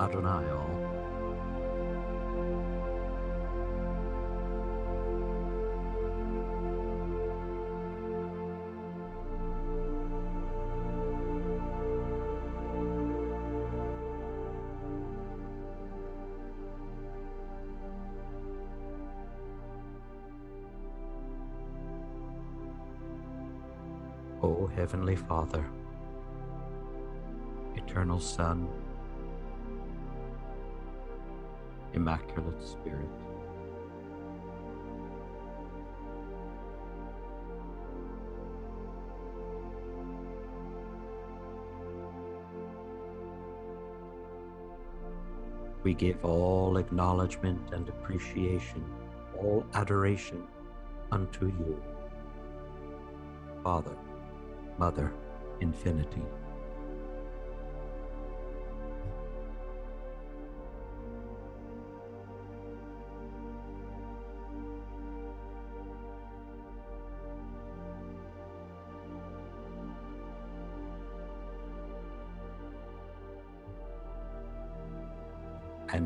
Adonai O Heavenly Father, Eternal Son, Immaculate Spirit. We give all acknowledgement and appreciation, all adoration unto you, Father, Mother, Infinity.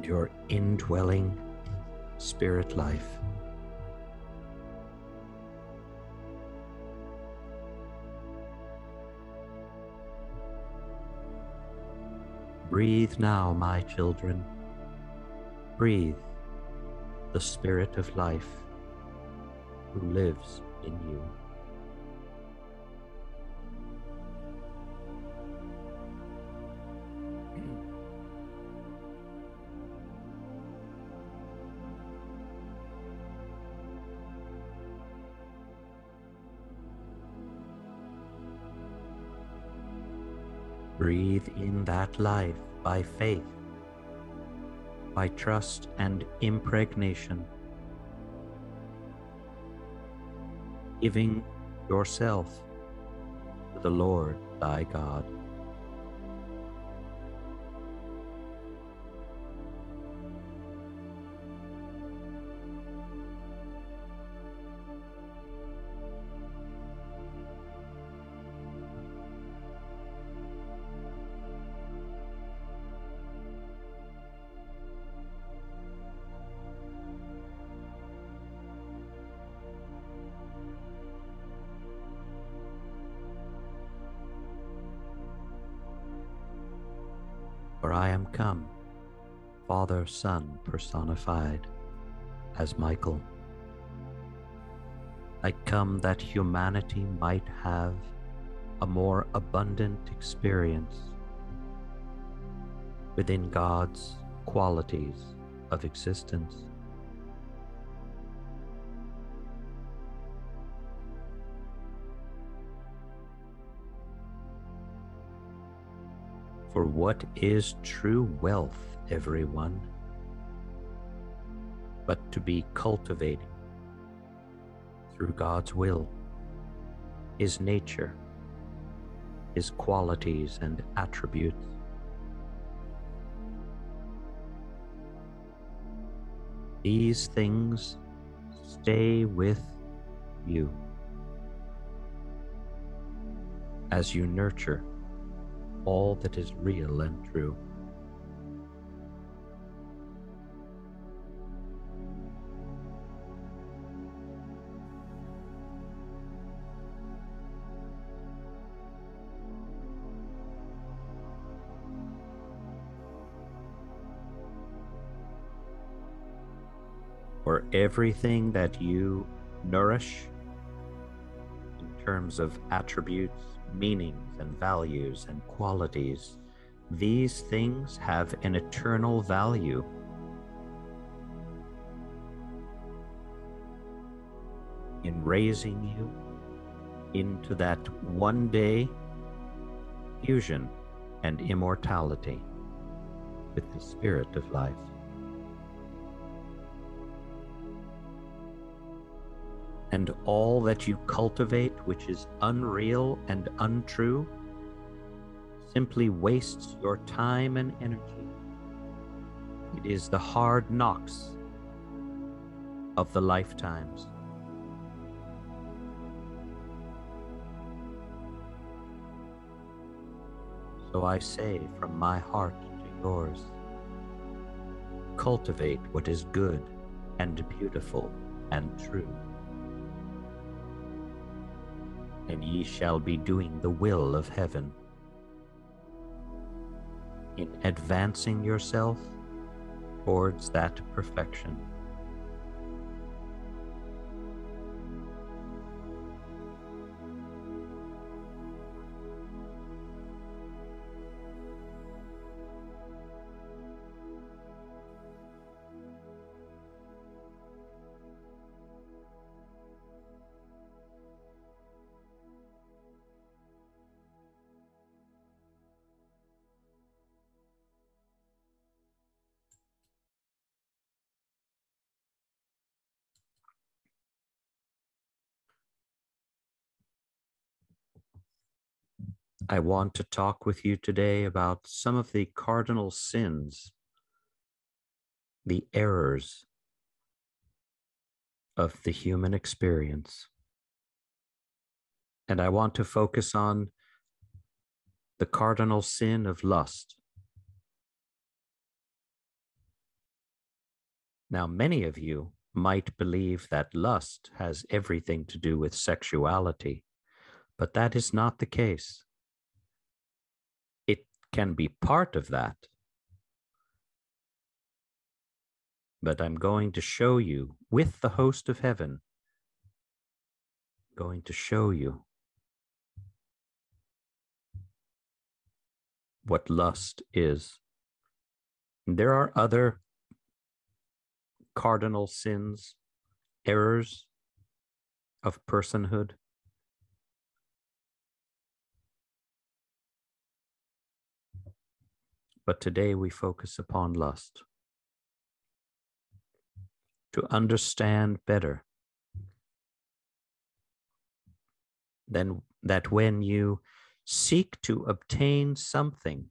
your indwelling spirit life. Breathe now, my children. Breathe the spirit of life who lives in you. Breathe in that life by faith, by trust and impregnation, giving yourself to the Lord thy God. for I am come, Father, Son personified, as Michael. I come that humanity might have a more abundant experience within God's qualities of existence. For what is true wealth, everyone? But to be cultivating through God's will, His nature, His qualities and attributes. These things stay with you as you nurture all that is real and true. For everything that you nourish in terms of attributes, meanings and values and qualities, these things have an eternal value. In raising you into that one day fusion and immortality with the spirit of life. and all that you cultivate, which is unreal and untrue, simply wastes your time and energy. It is the hard knocks of the lifetimes. So I say from my heart to yours cultivate what is good and beautiful and true and ye shall be doing the will of heaven. In advancing yourself towards that perfection. I want to talk with you today about some of the cardinal sins, the errors of the human experience. And I want to focus on the cardinal sin of lust. Now, many of you might believe that lust has everything to do with sexuality, but that is not the case can be part of that. But I'm going to show you with the host of heaven, going to show you what lust is. And there are other cardinal sins, errors of personhood but today we focus upon lust. To understand better then that when you seek to obtain something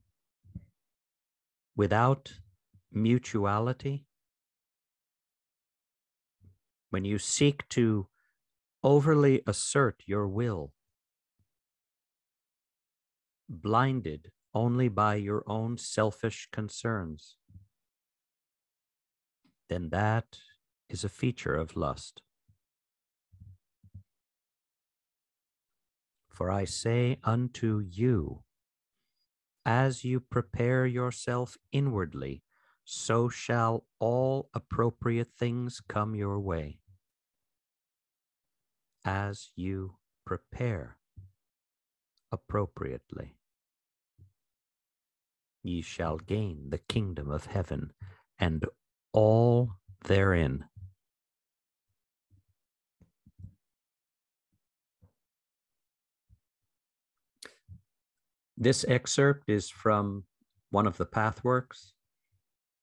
without mutuality, when you seek to overly assert your will, blinded only by your own selfish concerns, then that is a feature of lust. For I say unto you, as you prepare yourself inwardly, so shall all appropriate things come your way. As you prepare appropriately ye shall gain the kingdom of heaven and all therein. This excerpt is from one of the pathworks,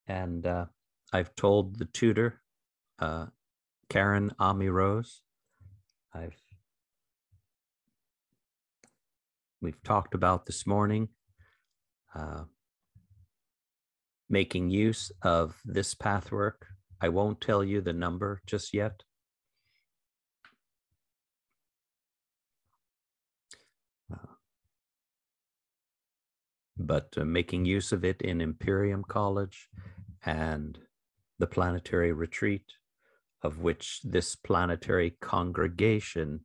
and uh, I've told the tutor, uh, Karen Ami Rose. I've we've talked about this morning. Uh, making use of this pathwork. I won't tell you the number just yet. but uh, making use of it in Imperium College and the planetary retreat, of which this planetary congregation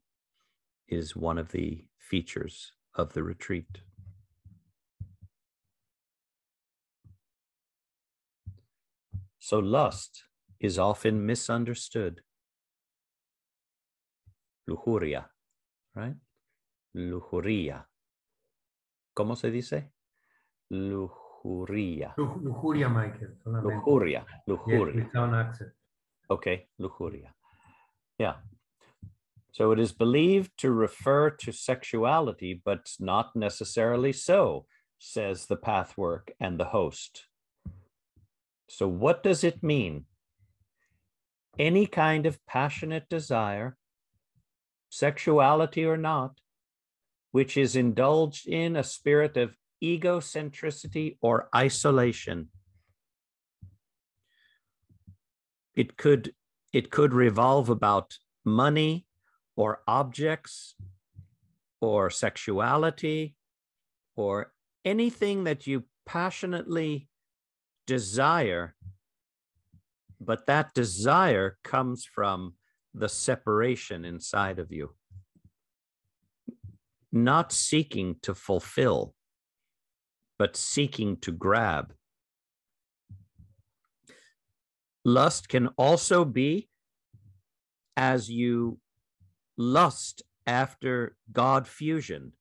is one of the features of the retreat. So lust is often misunderstood. Lujuria, right? Lujuria. ¿Cómo se dice? Lujuria. Lujuria, Michael. Solamente. Lujuria. Lujuria. Yes, okay, lujuria. Yeah. So it is believed to refer to sexuality, but not necessarily so, says the pathwork and the host. So, what does it mean? Any kind of passionate desire, sexuality or not, which is indulged in a spirit of egocentricity or isolation. It could, it could revolve about money or objects or sexuality or anything that you passionately desire, but that desire comes from the separation inside of you, not seeking to fulfill, but seeking to grab. Lust can also be as you lust after God fusion,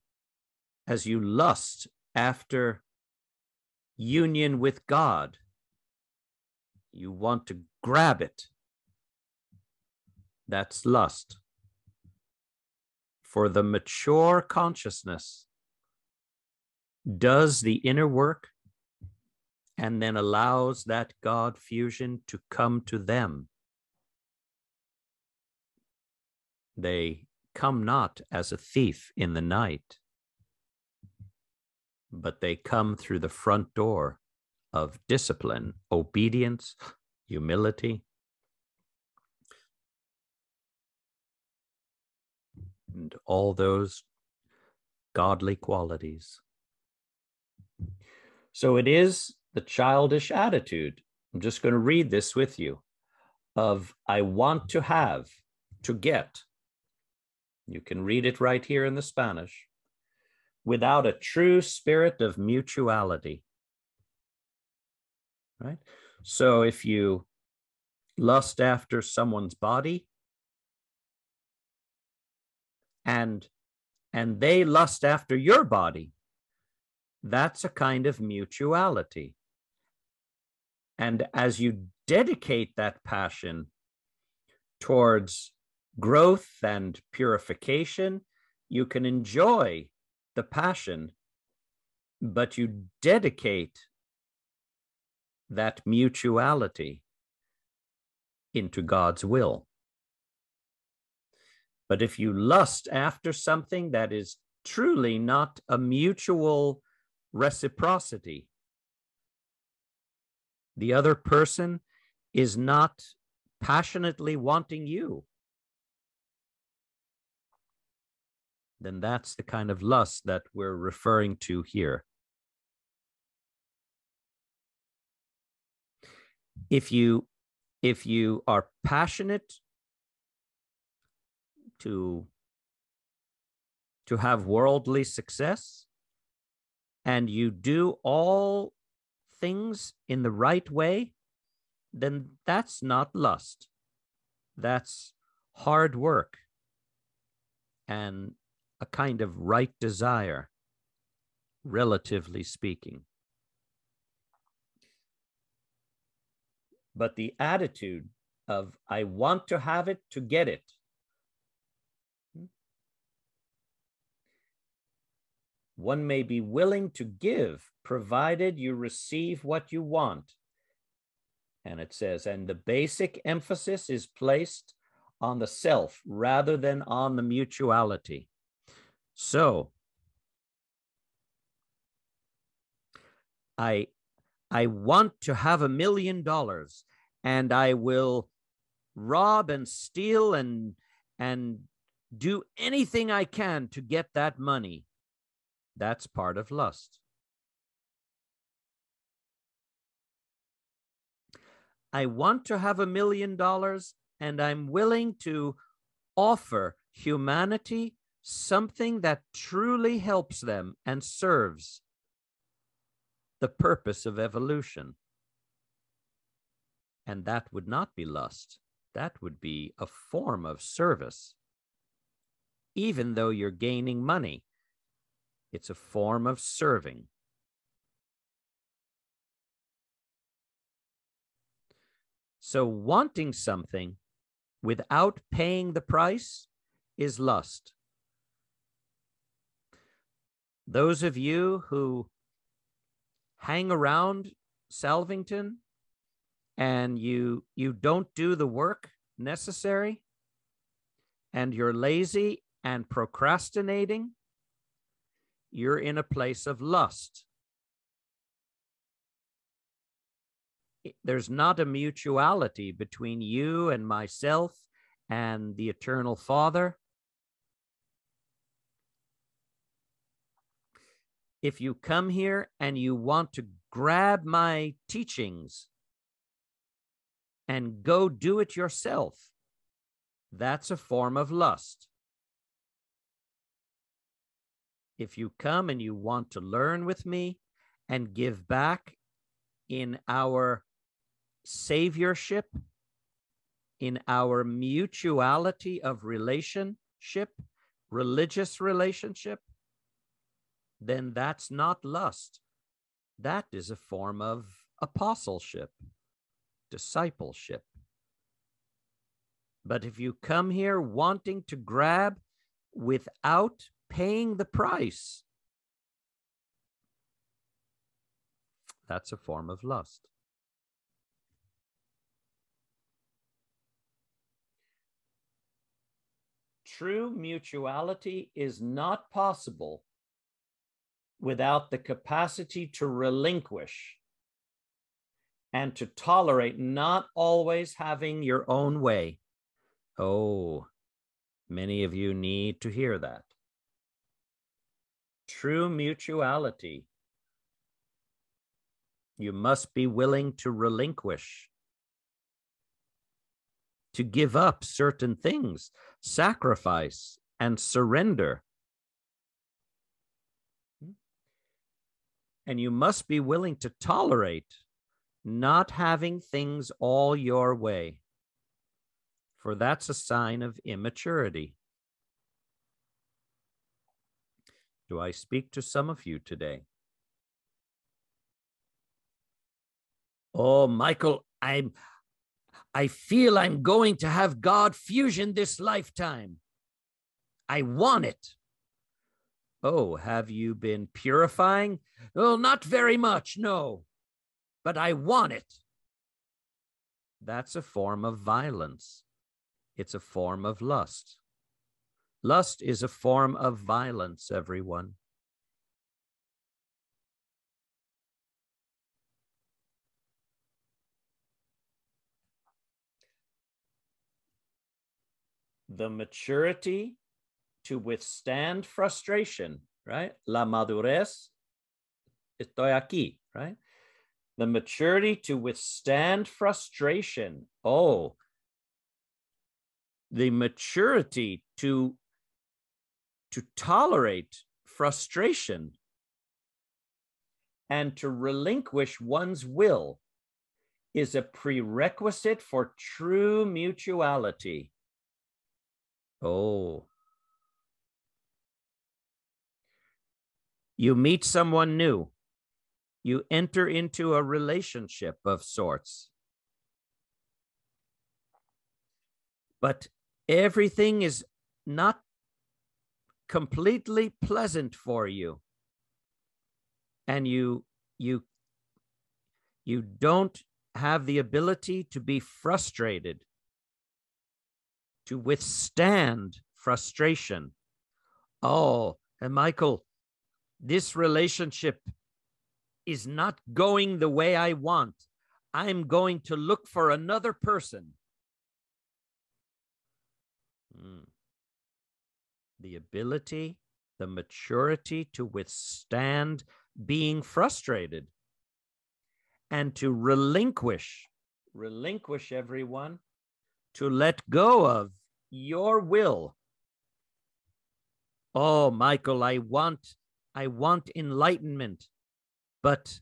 as you lust after union with God. You want to grab it. That's lust. For the mature consciousness does the inner work and then allows that God fusion to come to them. They come not as a thief in the night but they come through the front door of discipline, obedience, humility. And all those godly qualities. So it is the childish attitude. I'm just going to read this with you of I want to have, to get. You can read it right here in the Spanish without a true spirit of mutuality. Right? So if you lust after someone's body and and they lust after your body that's a kind of mutuality and as you dedicate that passion towards growth and purification you can enjoy the passion, but you dedicate that mutuality into God's will. But if you lust after something that is truly not a mutual reciprocity, the other person is not passionately wanting you. then that's the kind of lust that we're referring to here. If you if you are passionate to to have worldly success and you do all things in the right way then that's not lust that's hard work and a kind of right desire, relatively speaking. But the attitude of I want to have it to get it. One may be willing to give, provided you receive what you want. And it says, and the basic emphasis is placed on the self rather than on the mutuality. So I I want to have a million dollars and I will rob and steal and and do anything I can to get that money. That's part of lust. I want to have a million dollars and I'm willing to offer humanity something that truly helps them and serves the purpose of evolution. And that would not be lust, that would be a form of service. Even though you're gaining money, it's a form of serving. So, wanting something without paying the price is lust. Those of you who hang around Salvington and you you don't do the work necessary and you're lazy and procrastinating, you're in a place of lust. There's not a mutuality between you and myself and the eternal Father if you come here and you want to grab my teachings and go do it yourself, that's a form of lust. If you come and you want to learn with me and give back in our saviorship, in our mutuality of relationship, religious relationship, then that's not lust. That is a form of apostleship, discipleship. But if you come here wanting to grab without paying the price, that's a form of lust. True mutuality is not possible without the capacity to relinquish and to tolerate, not always having your own way. Oh, many of you need to hear that. True mutuality. You must be willing to relinquish, to give up certain things, sacrifice, and surrender And you must be willing to tolerate not having things all your way, for that's a sign of immaturity. Do I speak to some of you today? Oh, Michael, I'm I feel I'm going to have God fusion this lifetime. I want it. Oh, have you been purifying? Oh, not very much, no. But I want it. That's a form of violence. It's a form of lust. Lust is a form of violence, everyone. The maturity to withstand frustration, right? La madurez, estoy aquí, right? The maturity to withstand frustration. Oh, the maturity to to tolerate frustration and to relinquish one's will is a prerequisite for true mutuality. Oh, You meet someone new. You enter into a relationship of sorts. But everything is not completely pleasant for you. And you you you don't have the ability to be frustrated, to withstand frustration. Oh, and Michael, this relationship is not going the way I want, I'm going to look for another person. Mm. The ability, the maturity to withstand being frustrated and to relinquish, relinquish everyone, to let go of your will. Oh, Michael, I want I want enlightenment, but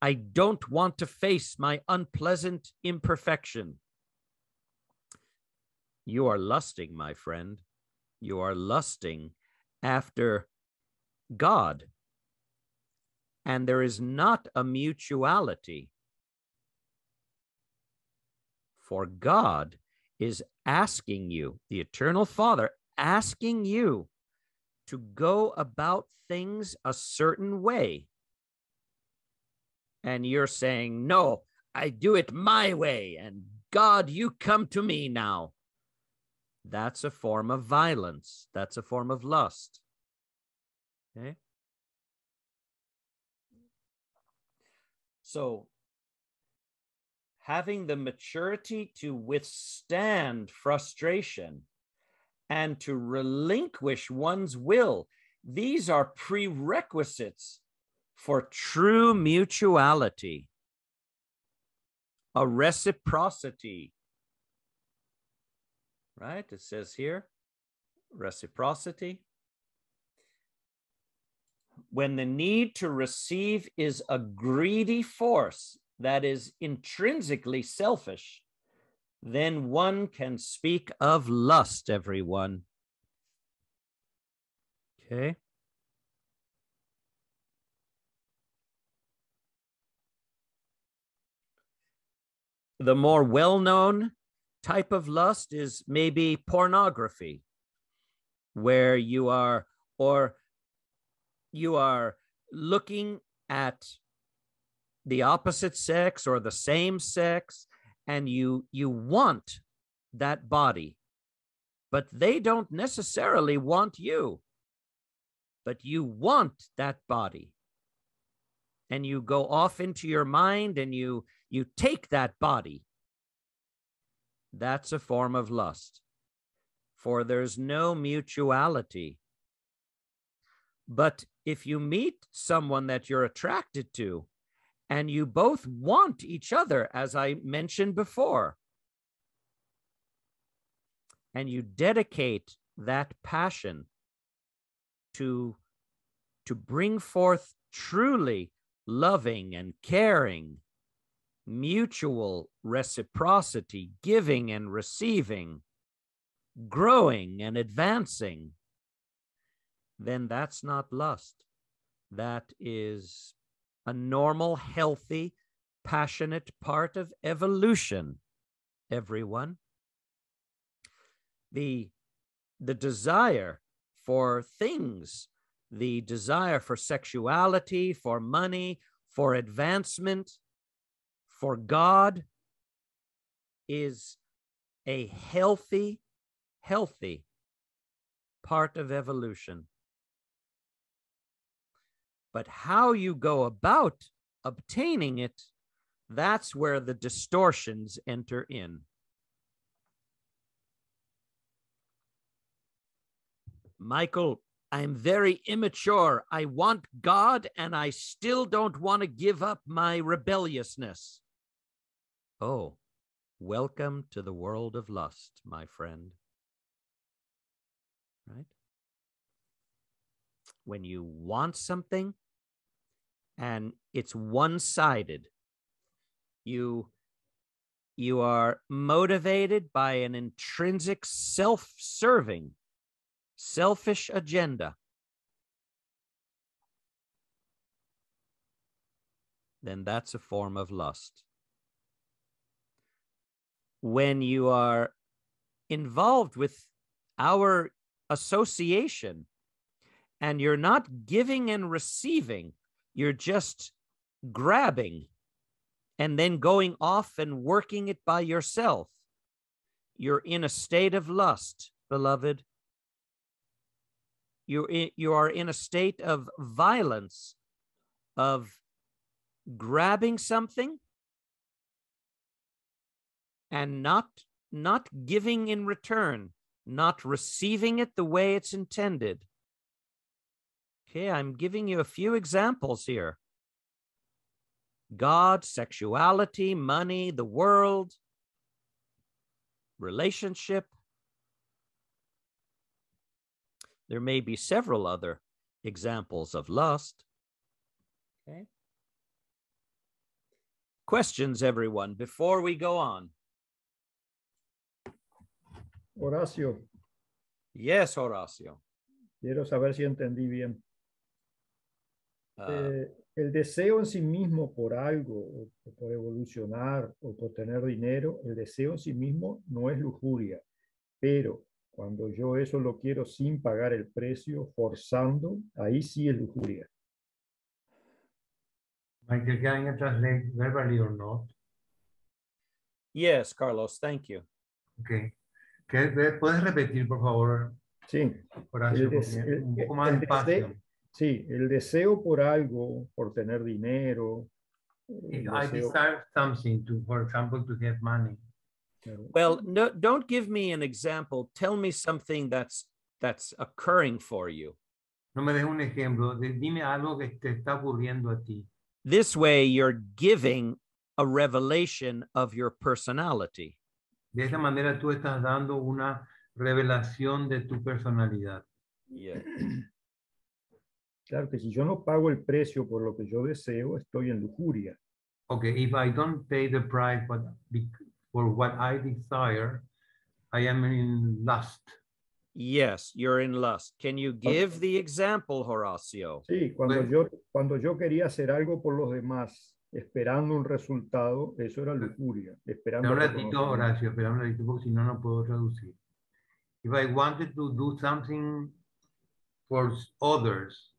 I don't want to face my unpleasant imperfection. You are lusting, my friend. You are lusting after God. And there is not a mutuality. For God is asking you, the Eternal Father asking you to go about things a certain way. And you're saying, no, I do it my way. And God, you come to me now. That's a form of violence. That's a form of lust. Okay. So, having the maturity to withstand frustration and to relinquish one's will. These are prerequisites for true mutuality, a reciprocity. Right? It says here reciprocity. When the need to receive is a greedy force that is intrinsically selfish, then one can speak of lust, everyone. Okay. The more well known type of lust is maybe pornography, where you are, or you are looking at the opposite sex or the same sex and you you want that body but they don't necessarily want you but you want that body and you go off into your mind and you you take that body that's a form of lust for there's no mutuality but if you meet someone that you're attracted to and you both want each other, as I mentioned before. And you dedicate that passion to, to bring forth truly loving and caring, mutual reciprocity, giving and receiving, growing and advancing, then that's not lust. That is a normal, healthy, passionate part of evolution, everyone. The, the desire for things, the desire for sexuality, for money, for advancement, for God is a healthy, healthy part of evolution. But how you go about obtaining it, that's where the distortions enter in. Michael, I'm very immature. I want God and I still don't want to give up my rebelliousness. Oh, welcome to the world of lust, my friend. Right? When you want something, and it's one-sided. You you are motivated by an intrinsic self-serving, selfish agenda. Then that's a form of lust. When you are involved with our association and you're not giving and receiving you're just grabbing and then going off and working it by yourself. You're in a state of lust, beloved. You, you are in a state of violence, of grabbing something and not, not giving in return, not receiving it the way it's intended. Okay, I'm giving you a few examples here God, sexuality, money, the world, relationship. There may be several other examples of lust. Okay. Questions, everyone, before we go on? Horacio. Yes, Horacio. Quiero saber si entendí bien. Ah. Eh, el deseo en sí mismo por algo, por evolucionar, o por tener dinero, el deseo en sí mismo no es lujuria, pero cuando yo eso lo quiero sin pagar el precio, forzando, ahí sí es lujuria. Michael, can you translate verbally Yes, Carlos, thank you. Okay. ¿Puedes repetir, por favor? Sí. un poco más de deseo, Sí, el deseo por algo, por tener dinero. I desire something to, for example, to get money. Well, no, don't give me an example. Tell me something that's that's occurring for you. No me des un ejemplo. Dime algo que te está ocurriendo a ti. This way, you're giving a revelation of your personality. De esa manera, tú estás dando una revelación de tu personalidad. Yeah. Claro que si yo no pago el precio por lo que yo deseo, estoy en lujuria. Okay, if I don't pay the price for what I desire, I am in lust. Yes, you're in lust. Can you give the example, Horacio? Sí, cuando pues- yo cuando yo quería hacer algo por los demás, esperando un resultado, eso era lujuria. Esperando. Un ratito, Horacio, esperando un ratito, porque si no no puedo traducir. If I wanted to do something for others,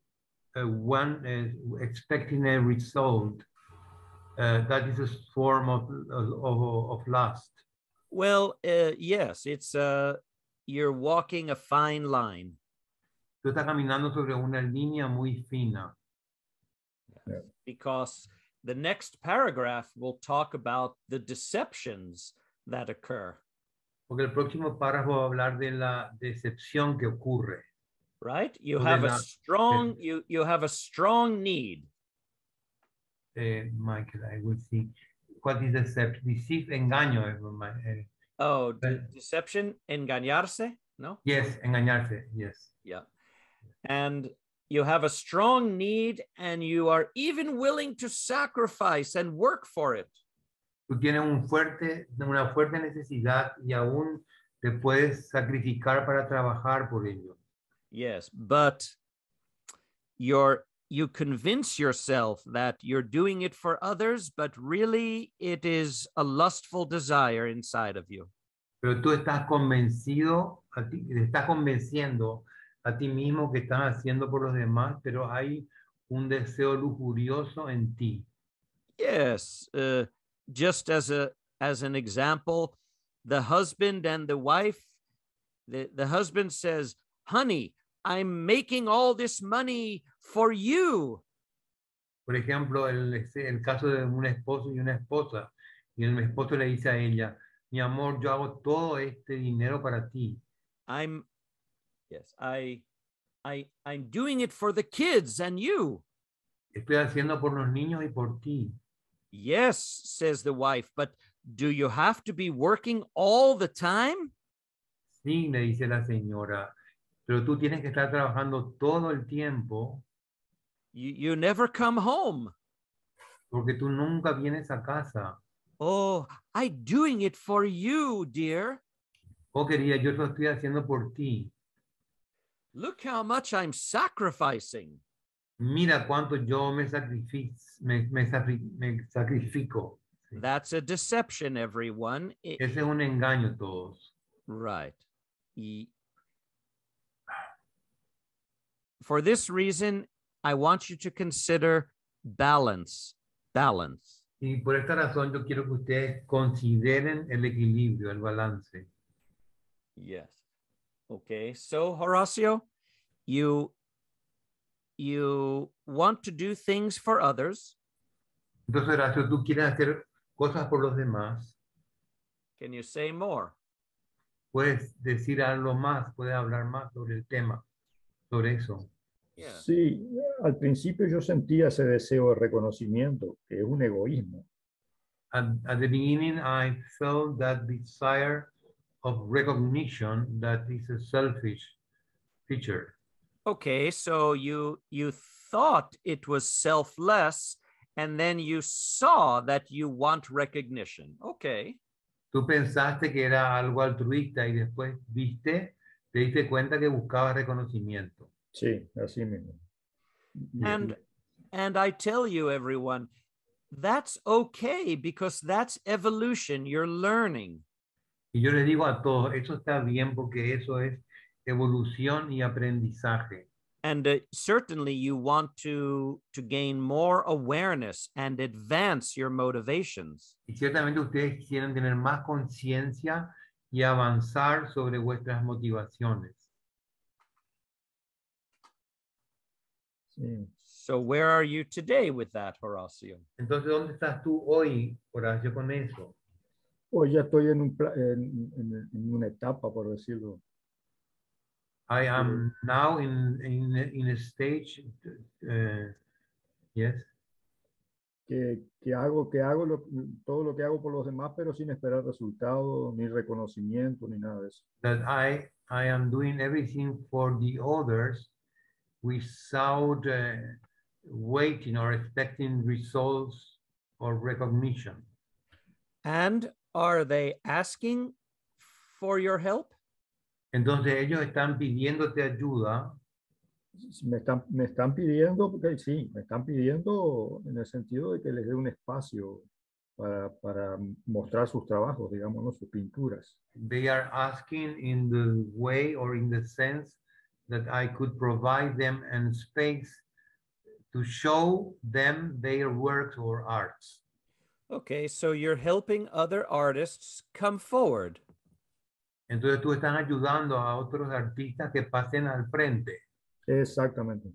Uh, one uh, expecting a result. Uh, that is a form of, of, of lust. Well, yes, it's you're walking a fine line. Tú estás caminando sobre una línea muy fina. Because the next paragraph will talk about the deceptions that occur. Porque el próximo párrafo va a hablar de la decepción que ocurre right? You have a strong you you have a strong need. Uh, Michael, I will see. What is deception? Deceive, engaño. Uh, oh, de deception, engañarse. No. Yes, engañarse. Yes. Yeah, and you have a strong need, and you are even willing to sacrifice and work for it. Tú un fuerte, una fuerte necesidad y aún te puedes sacrificar para trabajar por ello. Yes, but you're you convince yourself that you're doing it for others, but really it is a lustful desire inside of you. Pero tú estás convencido, a ti, estás convenciendo a ti mismo que están haciendo por los demás, pero hay un deseo lujurioso en ti. Yes, uh, just as a as an example, the husband and the wife, the, the husband says, honey, I'm making all this money for you. Por ejemplo, el, el caso de un esposo y una esposa. Y el esposo le dice a ella, mi amor, yo hago todo este dinero para ti. I'm, yes, I, I, I'm doing it for the kids and you. Estoy haciendo por los niños y por ti. Yes, says the wife, but do you have to be working all the time? Sí, le dice la señora. Pero tú tienes que estar trabajando todo el tiempo. You, you never come home. Porque tú nunca vienes a casa. Oh, I'm doing it for you, dear. Oh, querida, yo lo estoy haciendo por ti. Look how much I'm sacrificing. Mira cuánto yo me, me, sacrifico. That's a deception, everyone. Ese es un engaño, todos. Right. Y For this reason, I want you to consider balance, balance. Y por esta razón yo quiero que ustedes consideren el equilibrio, el balance. Yes. Okay. So Horacio, you you want to do things for others. Entonces Horacio, tú quieres hacer cosas por los demás. Can you say more? Puedes decir algo más, puedes hablar más sobre el tema, sobre eso. Sí, al principio yo sentía ese deseo de reconocimiento, que es un egoísmo. And at the beginning, I felt that desire of recognition that is a selfish feature. Okay, so you you thought it was selfless, and then you saw that you want recognition. Okay. Tú pensaste que era algo altruista y después viste, te diste cuenta que buscaba reconocimiento. Sí, así mismo. And and I tell you everyone, that's okay because that's evolution, you're learning. Y yo le digo a todos, eso está bien porque eso es evolución y aprendizaje. And uh, certainly you want to to gain more awareness and advance your motivations. Y ciertamente ustedes quieren tener más conciencia y avanzar sobre vuestras motivaciones. So where are you today with Horacio? Entonces, ¿dónde estás tú hoy, Horacio, con eso? Hoy ya estoy en, un, en, una etapa, por decirlo. I am now in, in, in a stage, eh, yes. Que, que, hago, que hago lo, todo lo que hago por los demás, pero sin esperar resultado, ni reconocimiento, ni nada de eso. That I, I am doing everything for the others, without uh, waiting or expecting results or recognition. And are they asking for your help? Entonces ellos están pidiéndote ayuda. Me están, me están pidiendo, porque sí, me están pidiendo en el sentido de que les dé un espacio para, para mostrar sus trabajos, digamos, ¿no? sus pinturas. They are asking in the way or in the sense that I could provide them and space to show them their works or arts. Okay, so you're helping other artists come forward. Entonces tú estás ayudando a otros artistas que pasen al frente. Exactamente.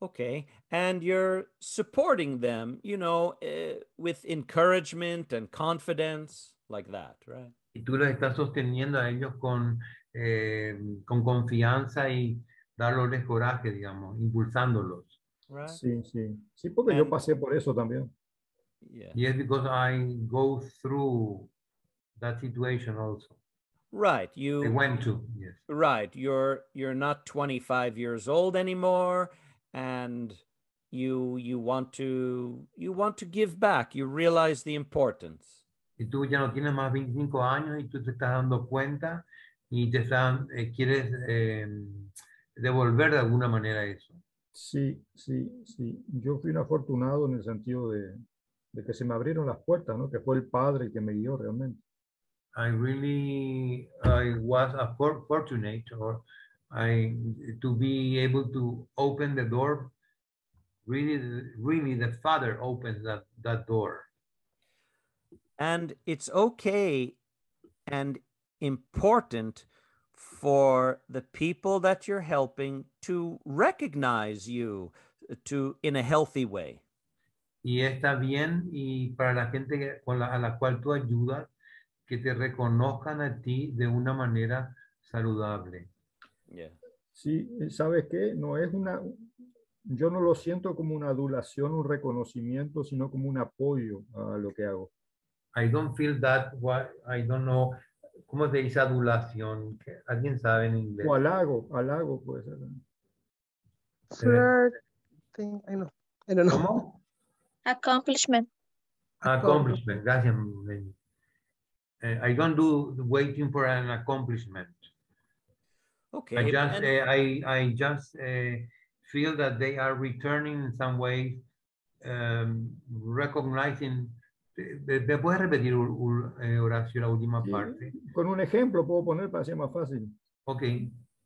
Okay, and you're supporting them, you know, uh, with encouragement and confidence, like that, right? Y tú los estás sosteniendo a ellos con eh, con confianza y darles coraje, digamos, impulsándolos. Right. Sí, sí. Sí, porque And, yo pasé por eso también. Yeah. Yes, because I go through that situation also. Right, you I went to, yes. Right, you're you're not 25 years old anymore and you you want to you want to give back. You realize the importance. Y tú ya no tienes más 25 años y tú te estás dando cuenta y te están, eh, quieres eh, devolver de alguna manera eso. Sí, sí, sí. Yo fui un afortunado en el sentido de, de que se me abrieron las puertas, ¿no? Que fue el padre que me guió realmente. I really I was a fortunate or I to be able to open the door. Really, really, the father opens that, that door. And it's okay and important for the people that you're helping to recognize you uh, to in a healthy way. Y está bien y para la gente con la, a la cual tú ayudas que te reconozcan a ti de una manera saludable. Sí, eh, sabes qué, no es una, yo no lo siento como una adulación, un reconocimiento, sino como un apoyo a lo que hago. I don't feel that what I don't know ¿Cómo se dice adulación? ¿Alguien sabe en inglés? O halago, halago puede ser. Third thing, I don't know. ¿Cómo? Accomplishment. Accomplishment, gracias. Eh, I don't do waiting for an accomplishment. Okay. I just, and... uh, I, I just uh, feel that they are returning in some way, um, recognizing ¿Te, puedes repetir, eh, oración la última parte? Con un ejemplo puedo poner para ser más fácil. Ok.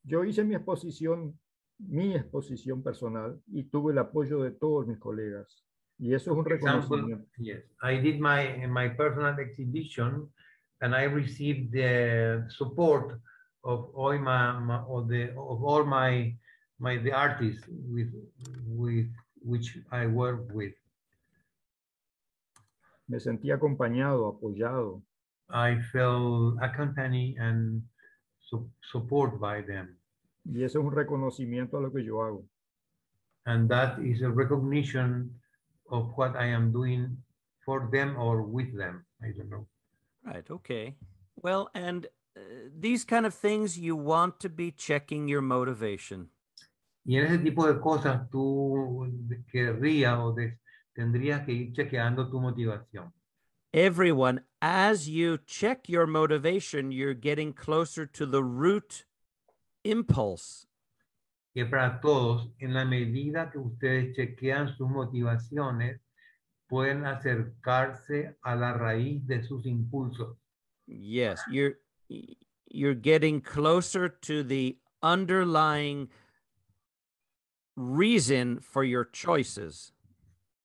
Yo hice mi exposición, mi exposición personal, y tuve el apoyo de todos mis colegas. Y eso es un reconocimiento. Sí, yes. I did my, my personal exhibition and I received the support of all my, my of the, of all my, my the artists with which I work with. Me sentí acompañado, apoyado. I felt accompanied and su by them. Y eso es un reconocimiento a lo que yo hago. And that is a recognition of what I am doing for them or with them. I don't know. Right. Okay. Well, and uh, these kind of things, you want to be checking your motivation. Y en ese tipo de cosas, tú querrías o de, tendrías que ir chequeando tu motivación. Everyone, as you check your motivation, you're getting closer to the root impulse. Que para todos, en la medida que ustedes chequean sus motivaciones, pueden acercarse a la raíz de sus impulsos. Yes, you're you're getting closer to the underlying reason for your choices.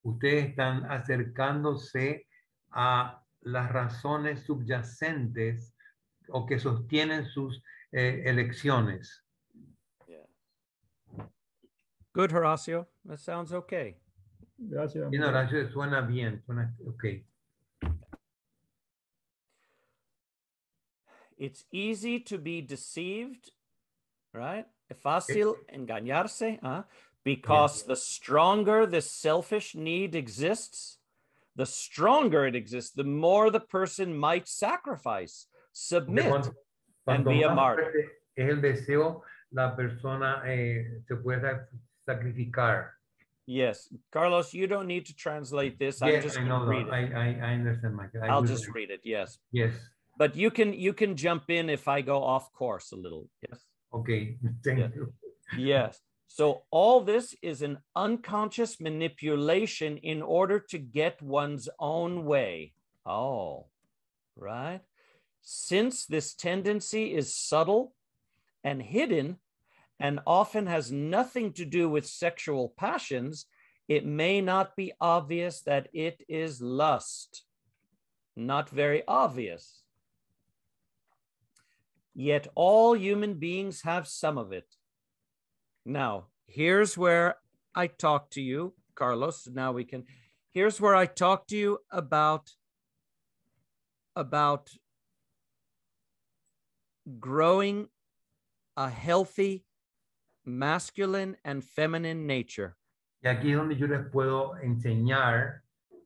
ustedes están acercándose a las razones subyacentes o que sostienen sus eh, elecciones. Good, Horacio. That sounds okay. Gracias. Bien, Horacio, suena bien. Suena okay. It's easy to be deceived, right? Es fácil engañarse. ¿ah? because yeah. the stronger this selfish need exists, the stronger it exists, the more the person might sacrifice, submit, cuando, and be a martyr. Es el deseo, la persona eh, se puede sacrificar. Yes, Carlos, you don't need to translate this. Yes, I'm just going to read that. it. I, I, I understand, Michael. I will just read it. Yes. Yes. But you can you can jump in if I go off course a little. Yes. Okay. Thank yes. you. Yes. So, all this is an unconscious manipulation in order to get one's own way. Oh, right. Since this tendency is subtle and hidden and often has nothing to do with sexual passions, it may not be obvious that it is lust. Not very obvious. Yet all human beings have some of it. Now, here's where I talk to you, Carlos. Now we can. Here's where I talk to you about about growing a healthy masculine and feminine nature. Y aquí es donde yo les puedo enseñar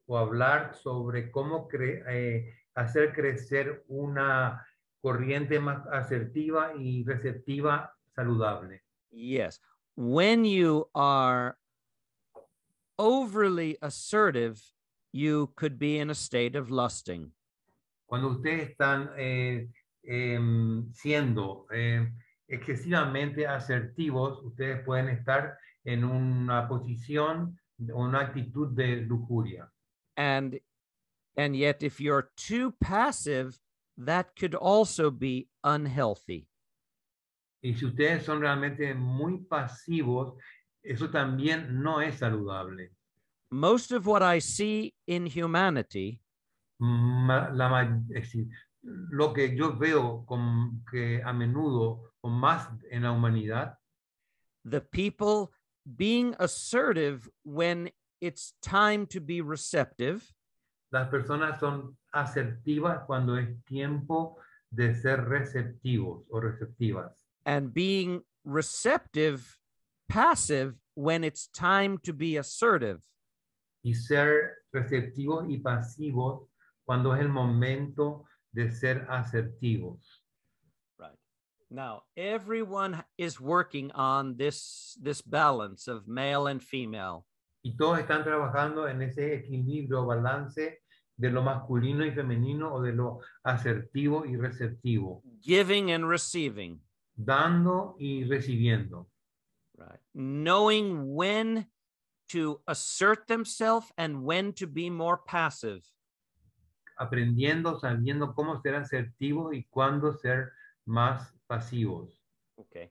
o hablar sobre cómo cre eh, hacer crecer una corriente más asertiva y receptiva saludable. Yes when you are overly assertive, you could be in a state of lusting. Cuando ustedes están eh, eh, siendo eh, excesivamente asertivos, ustedes pueden estar en una posición o una actitud de lujuria. And and yet if you're too passive, that could also be unhealthy. Y si ustedes son realmente muy pasivos, eso también no es saludable. Most of what I see in humanity decir, lo que yo veo con, que a menudo o más en la humanidad the people being assertive when it's time to be receptive las personas son asertivas cuando es tiempo de ser receptivos o receptivas and being receptive, passive when it's time to be assertive. Y ser receptivos y pasivos cuando es el momento de ser asertivos. Right. Now, everyone is working on this this balance of male and female. Y todos están trabajando en ese equilibrio, balance de lo masculino y femenino o de lo asertivo y receptivo. Giving and receiving dando y recibiendo. Right. Knowing when to assert themselves and when to be more passive. Aprendiendo, sabiendo cómo ser asertivo y cuándo ser más pasivos. Okay.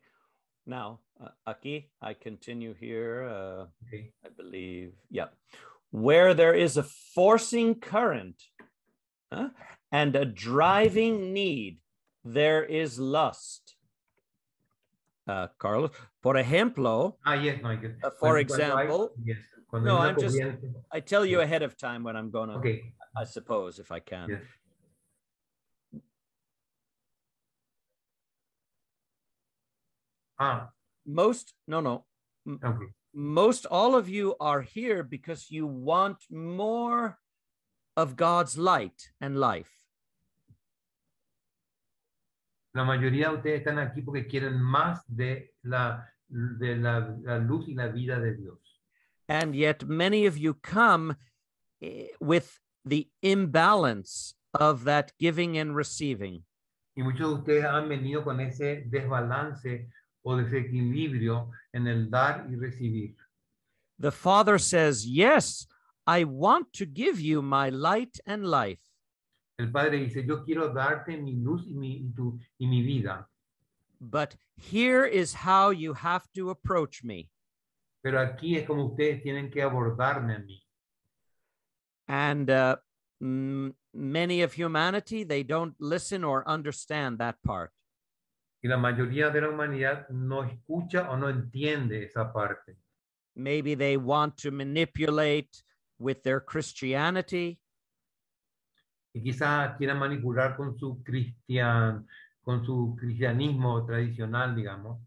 Now, uh, aquí, I continue here. Uh, okay. I believe, yeah. Where there is a forcing current huh, and a driving need, there is lust uh, Carlos. Por ejemplo, ah, yes, no, yes. Uh, for when, example, when I, yes. Cuando no, I'm just, I tell you ahead of time when I'm going to, okay. I suppose, if I can. Yes. Ah. Most, no, no. Okay. Most all of you are here because you want more of God's light and life. La mayoría de ustedes están aquí porque quieren más de la, de la, la luz y la vida de Dios. And yet many of you come eh, with the imbalance of that giving and receiving. Y muchos de ustedes han venido con ese desbalance o desequilibrio en el dar y recibir. The Father says, Yes, I want to give you my light and life. El padre dice, yo quiero darte mi luz y mi, y tu, y mi vida. But here is how you have to approach me. Pero aquí es como ustedes tienen que abordarme a mí. And uh, many of humanity, they don't listen or understand that part. Y la mayoría de la humanidad no escucha o no entiende esa parte. Maybe they want to manipulate with their Christianity. que quizás quieran manipular con su cristian, con su cristianismo tradicional, digamos.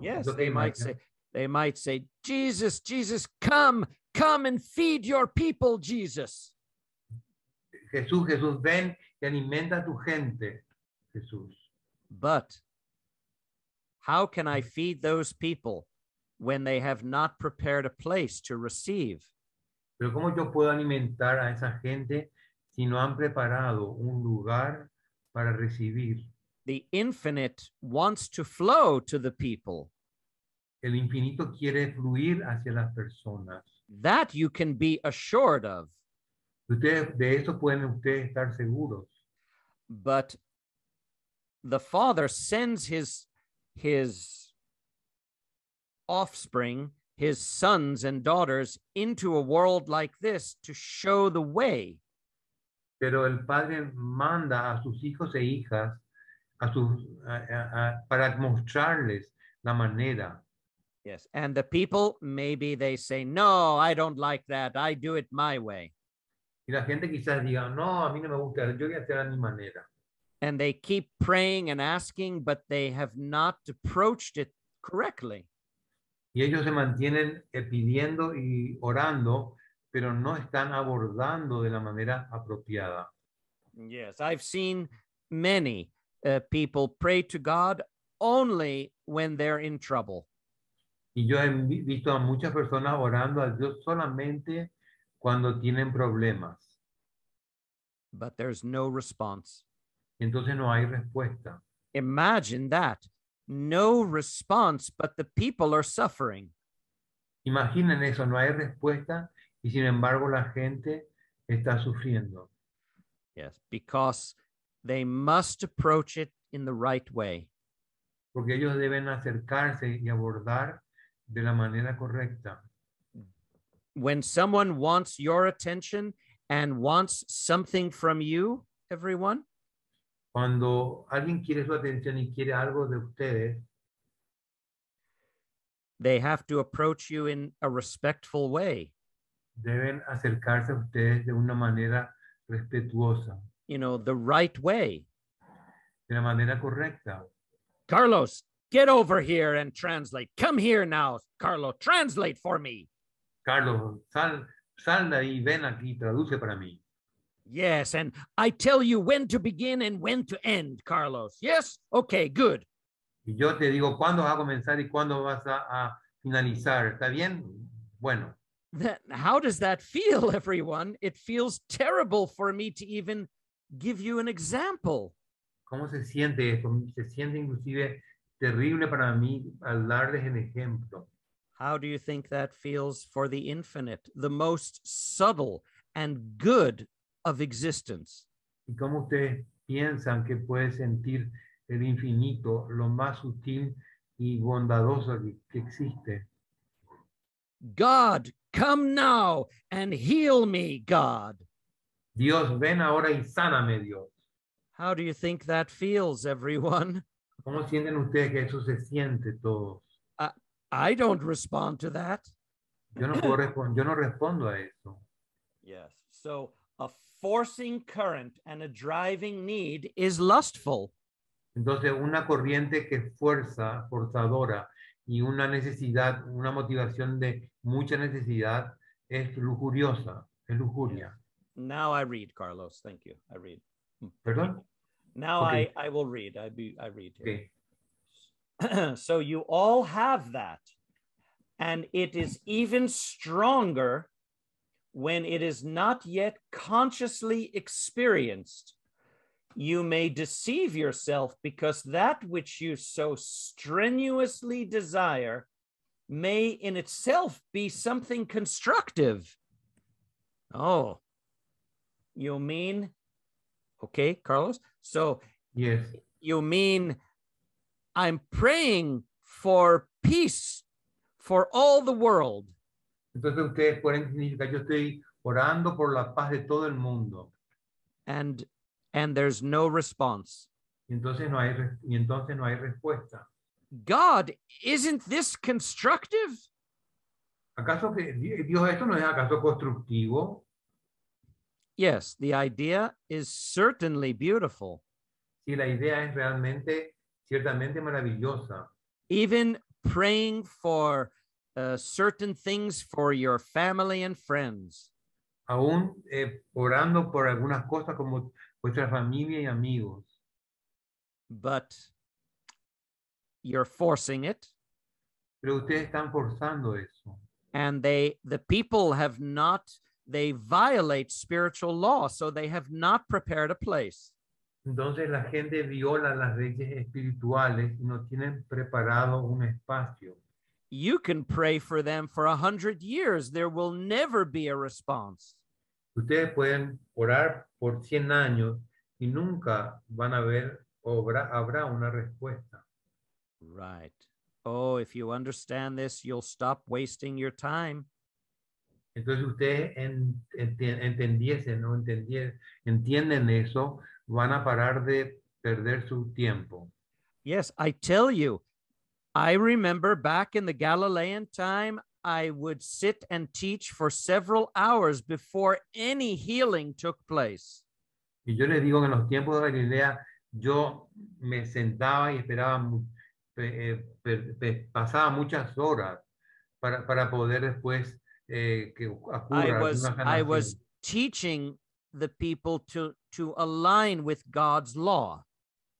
Yes, they might say, they might say, Jesus, Jesus, come, come and feed your people, Jesus. Jesús, Jesús, ven y alimenta a tu gente, Jesús. But how can I feed those people when they have not prepared a place to receive? Pero cómo yo puedo alimentar a esa gente sino han preparado un lugar para recibir. The infinite wants to flow to the people. El infinito quiere fluir hacia las personas. That you can be assured of. Ustedes, de eso pueden ustedes estar seguros. But the father sends his his offspring, his sons and daughters into a world like this to show the way. pero el padre manda a sus hijos e hijas a sus, a, a, para mostrarles la manera. Yes, and the people maybe they say, "No, I don't like that. I do it my way." Y la gente quizás diga, "No, a mí no me gusta. Yo voy a hacer a mi manera." And they keep praying and asking, but they have not approached it correctly. Y ellos se mantienen eh, pidiendo y orando, pero no están abordando de la manera apropiada. Yes, I've seen many uh, people pray to God only when they're in trouble. Y yo he visto a muchas personas orando a Dios solamente cuando tienen problemas. But there's no response. Entonces no hay respuesta. Imagine that. No response, but the people are suffering. Imaginen eso, no hay respuesta, y sin embargo la gente está sufriendo. Yes, because they must approach it in the right way. Porque ellos deben acercarse y abordar de la manera correcta. When someone wants your attention and wants something from you, everyone. Cuando alguien quiere su atención y quiere algo de ustedes. They have to approach you in a respectful way. deben acercarse a ustedes de una manera respetuosa. You know, the right way. De la manera correcta. Carlos, get over here and translate. Come here now, Carlos, translate for me. Carlos, sal, sal de ven aquí, traduce para mí. Yes, and I tell you when to begin and when to end, Carlos. Yes? Okay, good. Y yo te digo cuándo vas a comenzar y cuándo vas a, a finalizar. ¿Está bien? Bueno. that how does that feel everyone it feels terrible for me to even give you an example cómo se siente se siente inclusive terrible para mí al darles ejemplo how do you think that feels for the infinite the most subtle and good of existence y cómo ustedes piensan que puede sentir el infinito lo más sutil y bondadoso que existe God Come now and heal me, God. Dios, ven ahora y sáname, Dios. How do you think that feels, everyone? ¿Cómo sienten ustedes que eso se siente todos? I, I don't respond to that. Yo no, puedo respond, yo no respondo a eso. Yes. So a forcing current and a driving need is lustful. Entonces, una corriente que fuerza, forzadora y una necesidad, una motivación de mucha necesidad es lujuriosa, es lujuria. Now I read, Carlos. Thank you. I read. Hmm. Perdón? Now okay. I, I will read. I, be, I read. Here. Okay. so you all have that, and it is even stronger when it is not yet consciously experienced you may deceive yourself because that which you so strenuously desire may in itself be something constructive. Oh, you mean, okay, Carlos? So, yes, you mean I'm praying for peace for all the world. Entonces ustedes pueden significar yo estoy orando por la paz de todo el mundo. And and there's no response. Entonces no hay y entonces no hay respuesta. God, isn't this constructive? ¿Acaso que Dios esto no es acaso constructivo? Yes, the idea is certainly beautiful. Sí, la idea es realmente ciertamente maravillosa. Even praying for uh, certain things for your family and friends. Aún eh, orando por algunas cosas como vuestra familia y amigos. But you're forcing it. Pero ustedes están forzando eso. And they, the people have not, they violate spiritual law, so they have not prepared a place. Entonces la gente viola las leyes espirituales y no tienen preparado un espacio. You can pray for them for a hundred years. There will never be a response. Ustedes pueden orar por 100 años y nunca van a ver obra, habrá una respuesta. Right. Oh, if you understand this, you'll stop wasting your time. Entonces ustedes en, no entienden eso, van a parar de perder su tiempo. Yes, I tell you, I remember back in the Galilean time, I would sit and teach for several hours before any healing took place. Y yo le digo que en los tiempos de Galilea yo me sentaba y esperaba eh, pasaba muchas horas para, para poder después eh, que ocurra I was, I was teaching the people to to align with God's law.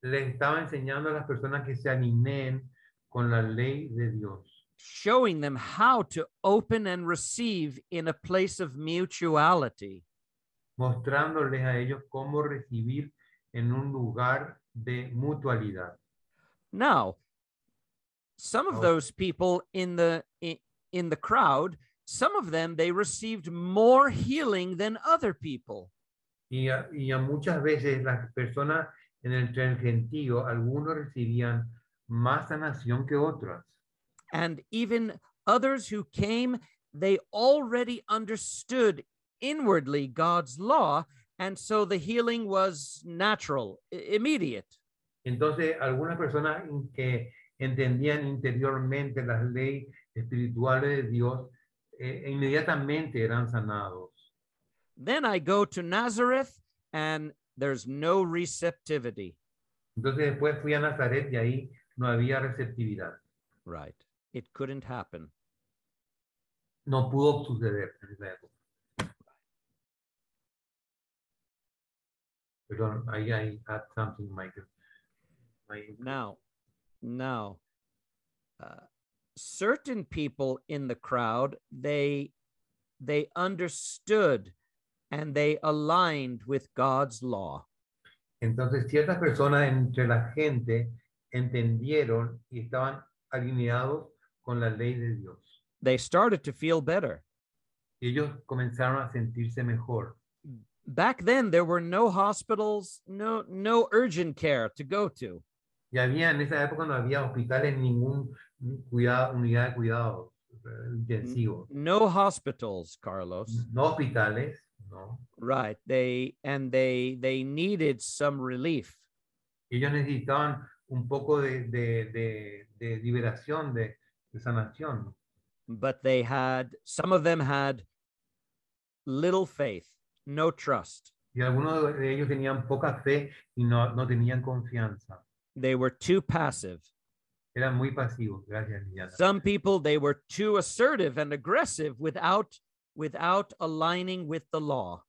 Le estaba enseñando a las personas que se alineen con la ley de Dios showing them how to open and receive in a place of mutuality. Mostrándoles a ellos cómo recibir en un lugar de mutualidad. Now, some of oh. those people in the in, in the crowd, some of them they received more healing than other people. Y a, y a muchas veces las personas en el tren gentío, algunos recibían más sanación que otras and even others who came, they already understood inwardly God's law, and so the healing was natural, immediate. Entonces, algunas personas que entendían interiormente las leyes espirituales de Dios eh, inmediatamente eran sanados. Then I go to Nazareth and there's no receptivity. Entonces después fui a Nazaret y ahí no había receptividad. Right it couldn't happen. No pudo suceder, Perdón, I, I had something, Michael. Now, now, uh, certain people in the crowd, they, they understood and they aligned with God's law. Entonces ciertas personas entre la gente entendieron y estaban alineados con la ley de Dios. They started to feel better. Ellos comenzaron a sentirse mejor. Back then there were no hospitals, no no urgent care to go to. Y había en esa época no había hospitales ningún cuidado, unidad de cuidado intensivo No hospitals, Carlos. No hospitales. No. Right. They and they they needed some relief. Ellos necesitaban un poco de, de, de, de liberación, de, de sanación. But they had, some of them had little faith, no trust. Y algunos de ellos tenían poca fe y no, no tenían confianza. They were too passive. Eran muy pasivos. Gracias, Some people, they were too assertive and aggressive without, without aligning with the law.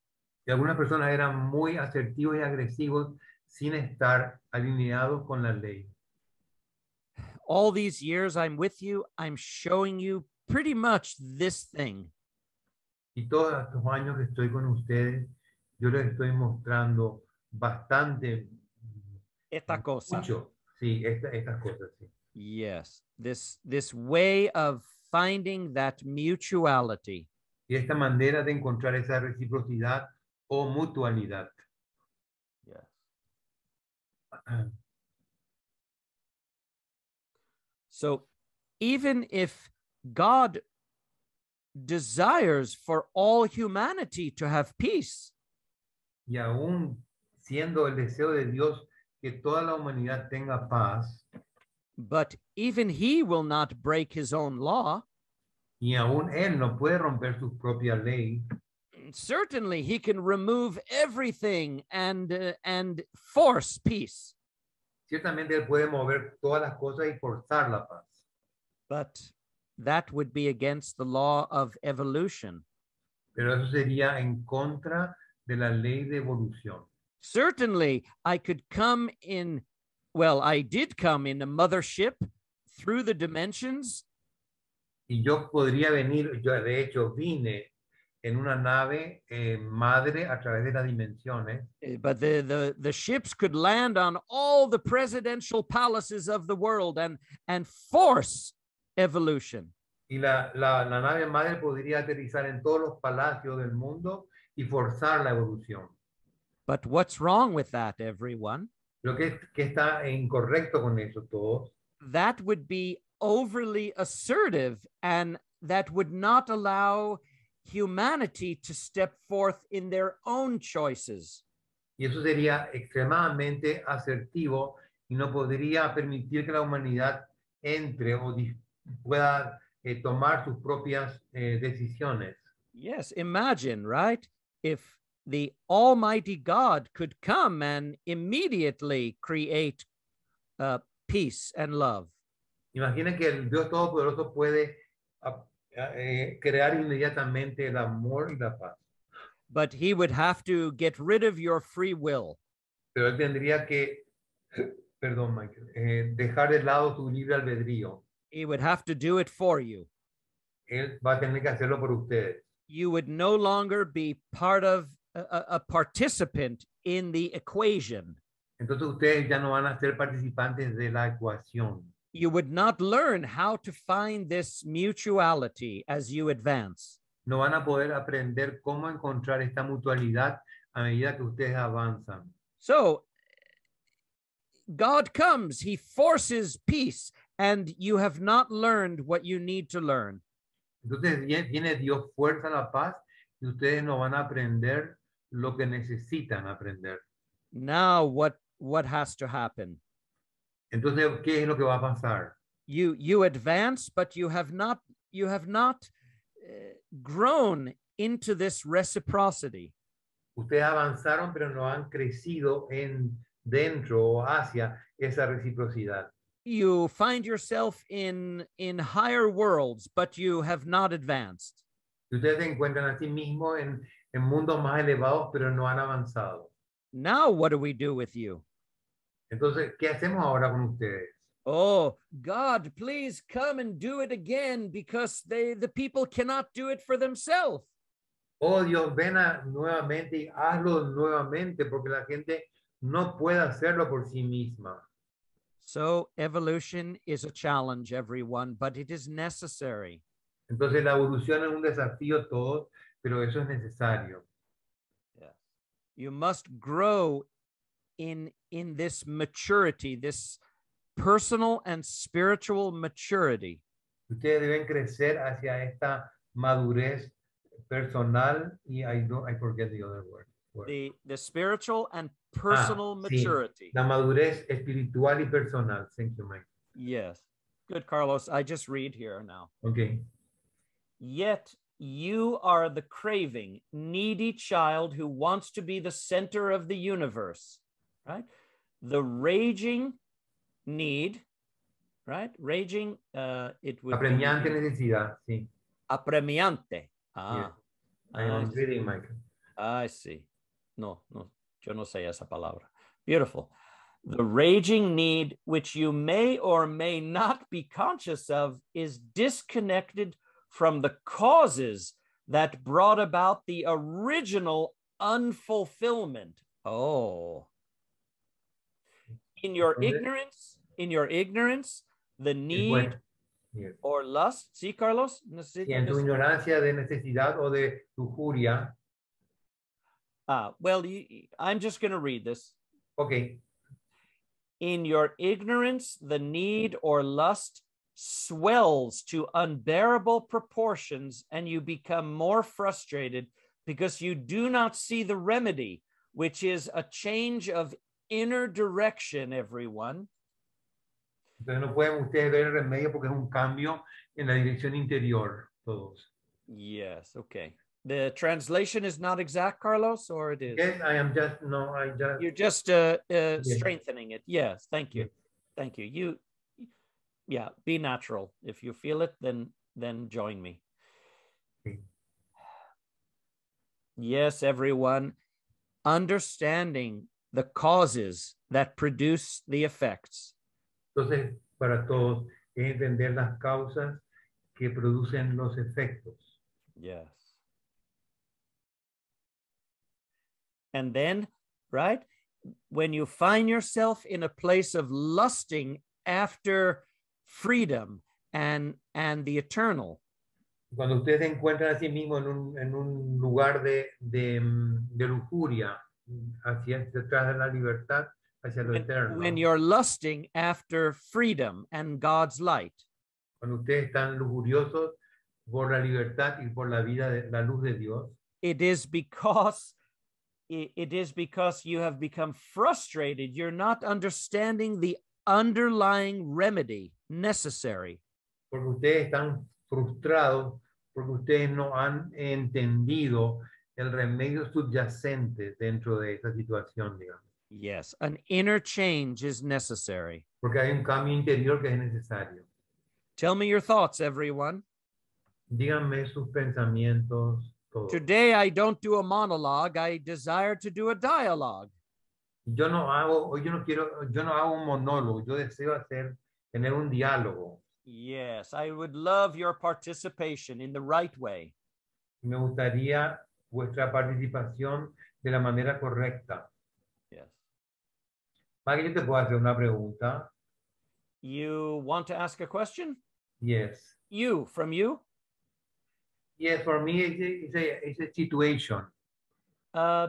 Y algunas personas eran muy asertivos y agresivos sin estar alineados con la ley all these years I'm with you, I'm showing you pretty much this thing. Y todos estos años que estoy con ustedes, yo les estoy mostrando bastante mm, esta cosa. Mucho. Sí, esta, estas cosas, sí. Yes, this this way of finding that mutuality. Y esta manera de encontrar esa reciprocidad o mutualidad. Yes. So even if God desires for all humanity to have peace. Y aún siendo el deseo de Dios que toda la humanidad tenga paz. But even he will not break his own law. Y aún él no puede romper su propia ley. Certainly he can remove everything and uh, and force peace. Ciertamente él puede mover todas las cosas y forzar la paz. But that would be against the law of evolution. Pero eso sería en contra de la ley de evolución. Certainly, I could come in, well, I did come in a mothership through the dimensions. Y yo podría venir, yo de hecho vine en una nave eh, madre a través de las dimensiones. ¿eh? Eh, but the, the, the ships could land on all the presidential palaces of the world and, and force evolution. Y la, la, la nave madre podría aterrizar en todos los palacios del mundo y forzar la evolución. But what's wrong with that, everyone? Lo que, que está incorrecto con eso todos. That would be overly assertive and that would not allow humanity to step forth in their own choices. Y eso sería extremadamente asertivo y no podría permitir que la humanidad entre o pueda eh, tomar sus propias eh, decisiones. Yes, imagine, right? If the Almighty God could come and immediately create uh, peace and love. Imagina que el Dios Todopoderoso puede ah, Eh, crear inmediatamente el amor y la paz. But he would have to get rid of your free will. Pero él tendría que, perdón, Michael, eh, dejar de lado tu libre albedrío. He would have to do it for you. Él va a tener que hacerlo por ustedes. You would no longer be part of a, a participant in the equation. Entonces ustedes ya no van a ser participantes de la ecuación you would not learn how to find this mutuality as you advance. No van a poder aprender cómo encontrar esta mutualidad a medida que ustedes avanzan. So God comes, he forces peace and you have not learned what you need to learn. Entonces viene Dios fuerza la paz y ustedes no van a aprender lo que necesitan aprender. Now what what has to happen? Entonces, ¿qué es lo que va a pasar? You, you advance, but you have not, you have not eh, grown into this reciprocity. Ustedes avanzaron, pero no han crecido en dentro o hacia esa reciprocidad. You find yourself in, in higher worlds, but you have not advanced. Ustedes se encuentran a sí mismo en, en mundos más elevados, pero no han avanzado. Now, what do we do with you? Entonces, ¿qué hacemos ahora con ustedes? Oh, God, please come and do it again because they, the people cannot do it for themselves. Oh, Dios, ven a, nuevamente y hazlo nuevamente porque la gente no puede hacerlo por sí misma. So, evolution is a challenge, everyone, but it is necessary. Entonces, la evolución es un desafío todo pero eso es necesario. You must grow in in this maturity, this personal and spiritual maturity. Ustedes deben crecer hacia esta madurez personal y I don't I forget the other word. The the spiritual and ah, personal ah, maturity. Sí. La madurez espiritual y personal. Thank you, Mike. Yes. Good, Carlos. I just read here now. Okay. Yet you are the craving, needy child who wants to be the center of the universe right? The raging need, right? Raging, uh, it would Apremiante be... necesidad, sí. Apremiante. Ah. Yeah. I am reading, Michael. I see. No, no, yo no sé esa palabra. Beautiful. The raging need, which you may or may not be conscious of, is disconnected from the causes that brought about the original unfulfillment. Oh, in your ignorance, in your ignorance, the need or lust. Sí, Carlos. Necesito, y en tu ignorancia de necesidad o de lujuria. Ah, well, you, I'm just going to read this. Okay. In your ignorance, the need or lust swells to unbearable proportions, and you become more frustrated because you do not see the remedy, which is a change of inner direction, everyone. Entonces no pueden ustedes ver el remedio porque es un cambio en la dirección interior, todos. Yes, okay. The translation is not exact, Carlos, or it is? Yes, I am just, no, I just. You're just uh, uh, yes. strengthening it. Yes, thank you. Yes. Thank you. You, yeah, be natural. If you feel it, then then join me. Yes, everyone. Understanding the causes that produce the effects. Entonces, para todos es entender las causas que producen los efectos. Yes. And then, right, when you find yourself in a place of lusting after freedom and and the eternal. Cuando usted se encuentra a sí mismo en un, en un lugar de, de, de lujuria hacia, detrás de la libertad, hacia lo when, eterno. When you're lusting after freedom and God's light. Cuando ustedes están lujuriosos por la libertad y por la vida, de, la luz de Dios. It is because it is because you have become frustrated. You're not understanding the underlying remedy necessary. Porque ustedes están frustrados porque ustedes no han entendido el remedio subyacente dentro de esa situación, digamos. Yes, an inner change is necessary. Porque hay un cambio interior que es necesario. Tell me your thoughts, everyone. Díganme sus pensamientos. Todos. Today I don't do a monologue. I desire to do a dialogue. Yo no hago, yo no quiero, yo no hago un monólogo. Yo deseo hacer tener un diálogo. Yes, I would love your participation in the right way. Me gustaría vuestra participación de la manera correcta. Yes. Maggie, yo te puedo hacer una pregunta. You want to ask a question? Yes. You, from you? Yes, for me, it's a, it's a, it's a situation. Uh,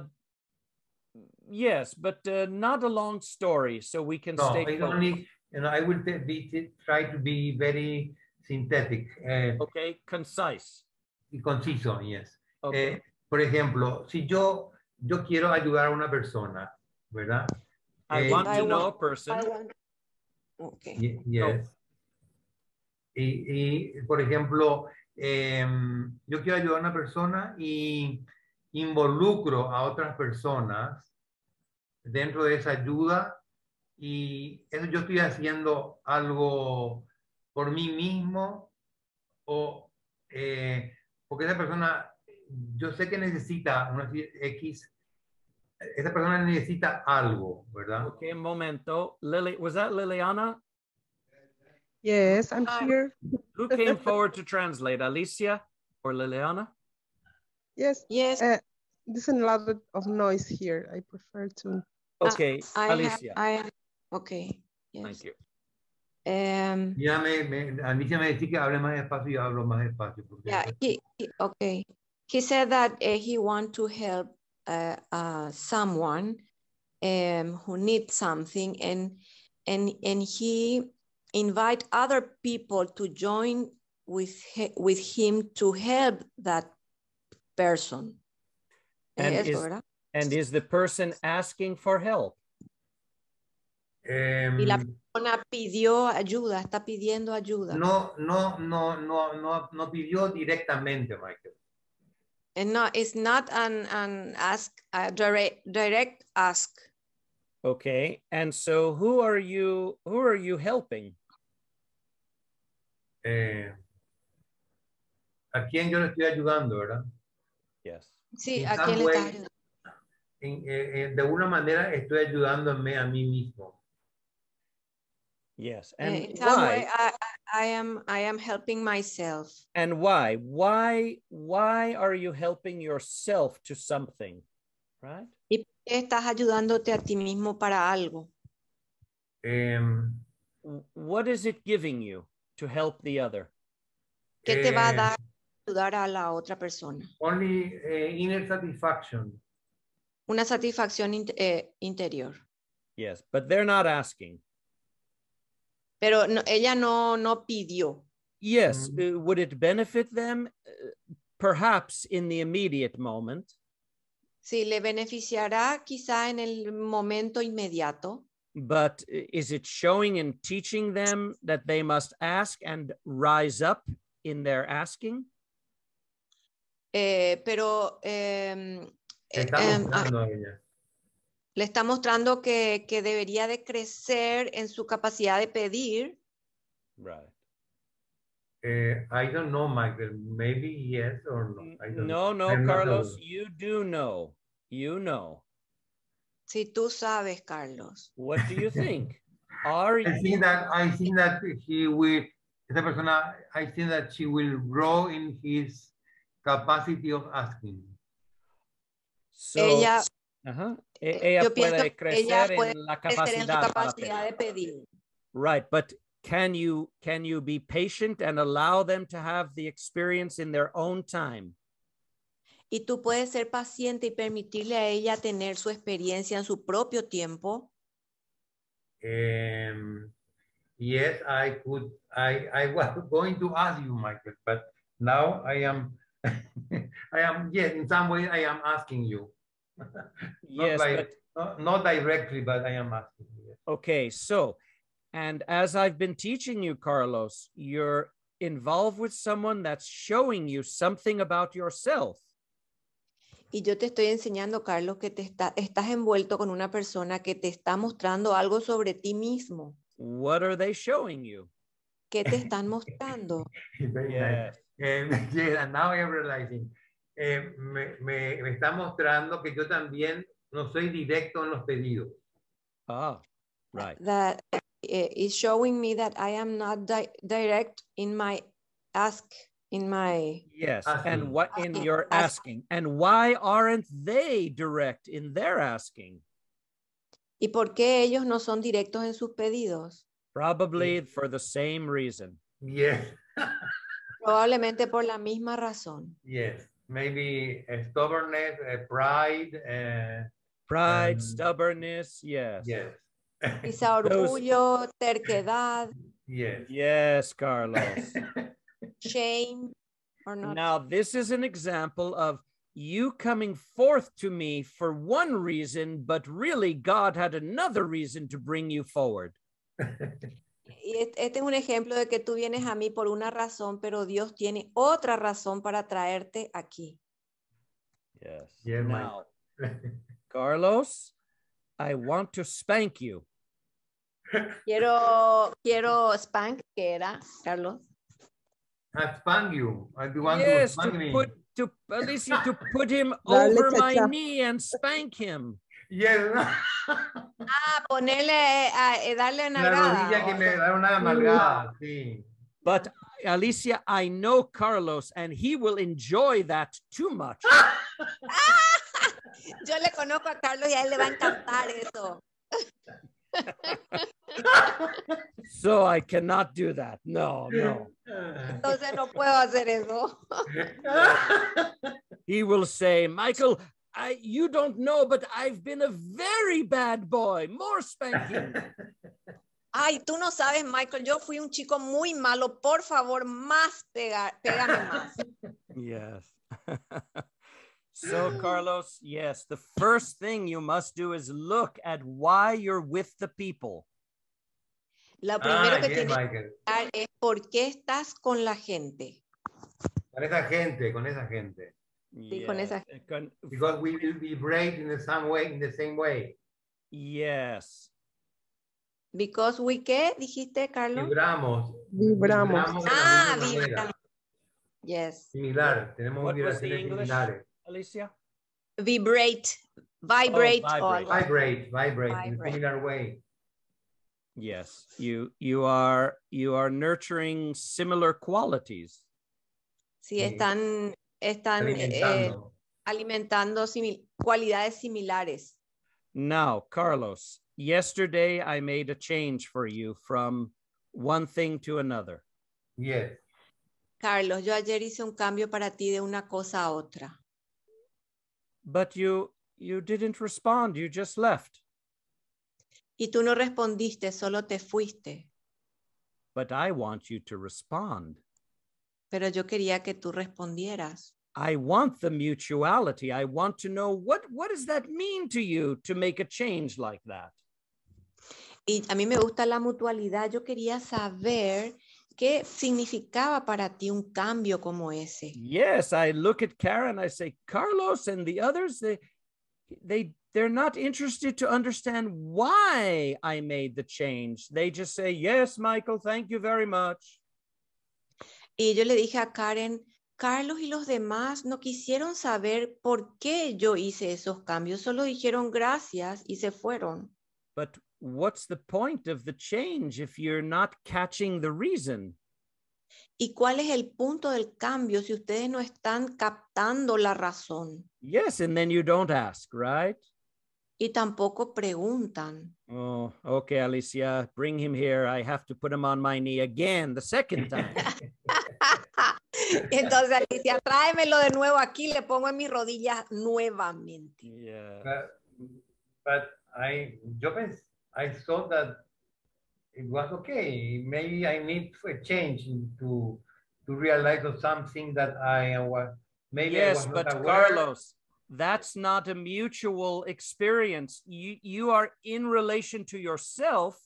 yes, but uh, not a long story, so we can no, stay. No, only, you know, I will be, try to be very synthetic. Uh, okay, concise. Conciso, yes. Okay. Eh, Por ejemplo, si yo, yo quiero ayudar a una persona, ¿verdad? I eh, want to know a person. Oh. y, yes. y, por ejemplo, em, yo quiero ayudar a una persona y involucro a otras personas dentro de esa ayuda y eso yo estoy haciendo algo por mí mismo o eh, porque esa persona yo sé que necesita una X, esa persona necesita algo, ¿verdad? Ok, un momento. Lily, was that Liliana? Yes, I'm ah. here. Who came forward to translate, Alicia or Liliana? Yes, yes. Uh, there's a lot of noise here. I prefer to. Ah, okay, Alicia. I okay. Yes. Thank you. Um, ya me, me, Alicia me dice que hable más despacio y yo hablo más despacio. Porque... Yeah, okay. he said that uh, he want to help uh, uh, someone um, who needs something and and and he invite other people to join with with him to help that person eh, and, yes, is, ¿verdad? and is the person asking for help um, y la persona pidió ayuda, está pidiendo ayuda. No, no, no, no, no, no pidió directamente, Michael and no, it's not an an ask a direct direct ask okay and so who are you who are you helping eh, a quién yo le estoy ayudando verdad yes sí a quién le ayudando eh, eh, de una manera estoy ayudándome a mí mismo yes eh, and in some why? way I, I am I am helping myself. And why? Why why are you helping yourself to something? Right? ¿Y estás ayudándote a ti mismo para algo? Um, what is it giving you to help the other? ¿Qué te va a eh, dar ayudar a la otra persona? Only uh, inner satisfaction. Una satisfacción in, eh, interior. Yes, but they're not asking. Pero ella no, no pidió. Yes. Mm. Eh, would it benefit them? Eh, perhaps in the immediate moment. Sí, le beneficiará quizá en el momento inmediato. But eh, is it showing and teaching them that they must ask and rise up in their asking? Eh, pero. Em, em, ah, le está mostrando que, que debería de crecer en su capacidad de pedir. Right. Eh, I don't know, Michael. Maybe yes or no. I don't no, no, Carlos, you do know. You know. Si tú sabes, Carlos. What do you think? I think that I think that he will. esa persona, I think that she will grow in his capacity of asking. So, Ella E ella Yo puede crecer ella puede en la capacidad, en capacidad para pedir. de pedir. Right, but can you can you be patient and allow them to have the experience in their own time? Y tú puedes ser paciente y permitirle a ella tener su experiencia en su propio tiempo. Um, yes, I could. I I was going to ask you, Michael, but now I am. I am yes. In some way, I am asking you. yes, like, but... not, not, directly, but I am asking. Yes. Okay, so, and as I've been teaching you, Carlos, you're involved with someone that's showing you something about yourself. Y yo te estoy enseñando, Carlos, que te está, estás envuelto con una persona que te está mostrando algo sobre ti mismo. What are they showing you? ¿Qué te están mostrando? Yeah, Nice. Um, yes, and now I'm realizing eh, me, me, está mostrando que yo también no soy directo en los pedidos. Ah, right. That eh, is showing me that I am not direct in my ask in my yes and what in your asking and why aren't they direct in their asking y por qué ellos no son directos en sus pedidos probably for the same reason yes probablemente por la misma razón yes maybe a eh, stubbornness, a eh, pride. Uh, pride, um, stubbornness, yes. Yes. Quizá orgullo, terquedad. Yes. Yes, Carlos. Shame or not. Now, this is an example of you coming forth to me for one reason, but really God had another reason to bring you forward. Este, este es un ejemplo de que tú vienes a mí por una razón, pero Dios tiene otra razón para traerte aquí. Yes. Carlos, I want to spank you. Quiero, quiero spank, que era, Carlos? I spank you. I want to spank to me. Put, to put him over my knee and spank him y él, Ah, ponerle, eh, a eh, darle una La rodilla que me da una amalgada, sí. But Alicia, I know Carlos and he will enjoy that too much. Yo le conozco a Carlos y a él le va a encantar eso. so I cannot do that. No, no. Entonces no puedo hacer eso. he will say, Michael, I, you don't know, but I've been a very bad boy. More spanking. Ay, tú no sabes, Michael, yo fui un chico muy malo. Por favor, más pégame más. Yes. so, Carlos, yes, the first thing you must do is look at why you're with the people. Lo primero ah, que bien, tienes que es por qué estás con la gente. Con esa gente, con esa gente. Eh, eh, because we will be brave in the same way, in the same way. Yes. Because we qué dijiste, Carlos? Vibramos. Vibramos. ah, vibramos. Yes. Similar. Tenemos un vibraciones Alicia. Vibrate. Oh, vibrate. vibrate. Oh, vibrate. Vibrate. In similar way. Yes. You you are you are nurturing similar qualities. Sí, están están eh, alimentando, cualidades similares. Now, Carlos, yesterday I made a change for you from one thing to another. Yes. Carlos, yo ayer hice un cambio para ti de una cosa a otra. But you you didn't respond, you just left. Y tú no respondiste, solo te fuiste. But I want you to respond. Pero yo quería que tú respondieras. I want the mutuality. I want to know what, what does that mean to you to make a change like that? Y a mí me gusta la mutualidad. Yo quería saber qué significaba para ti un cambio como ese. Yes, I look at Karen, I say, Carlos and the others, they, they, they're not interested to understand why I made the change. They just say, yes, Michael, thank you very much. Y yo le dije a Karen, Carlos y los demás no quisieron saber por qué yo hice esos cambios, solo dijeron gracias y se fueron. But what's the point of the change if you're not catching the reason? ¿Y cuál es el punto del cambio si ustedes no están captando la razón? Yes, and then you don't ask, right? Y tampoco preguntan. Oh, okay, Alicia, bring him here. I have to put him on my knee again the second time. Entonces Alicia, tráemelo de nuevo aquí, le pongo en mis rodillas nuevamente. Yeah. But, but I, yo pensé, I thought that it was okay. Maybe I need a change to to realize something that I was maybe yes, I was but Carlos, that's not a mutual experience. You you are in relation to yourself,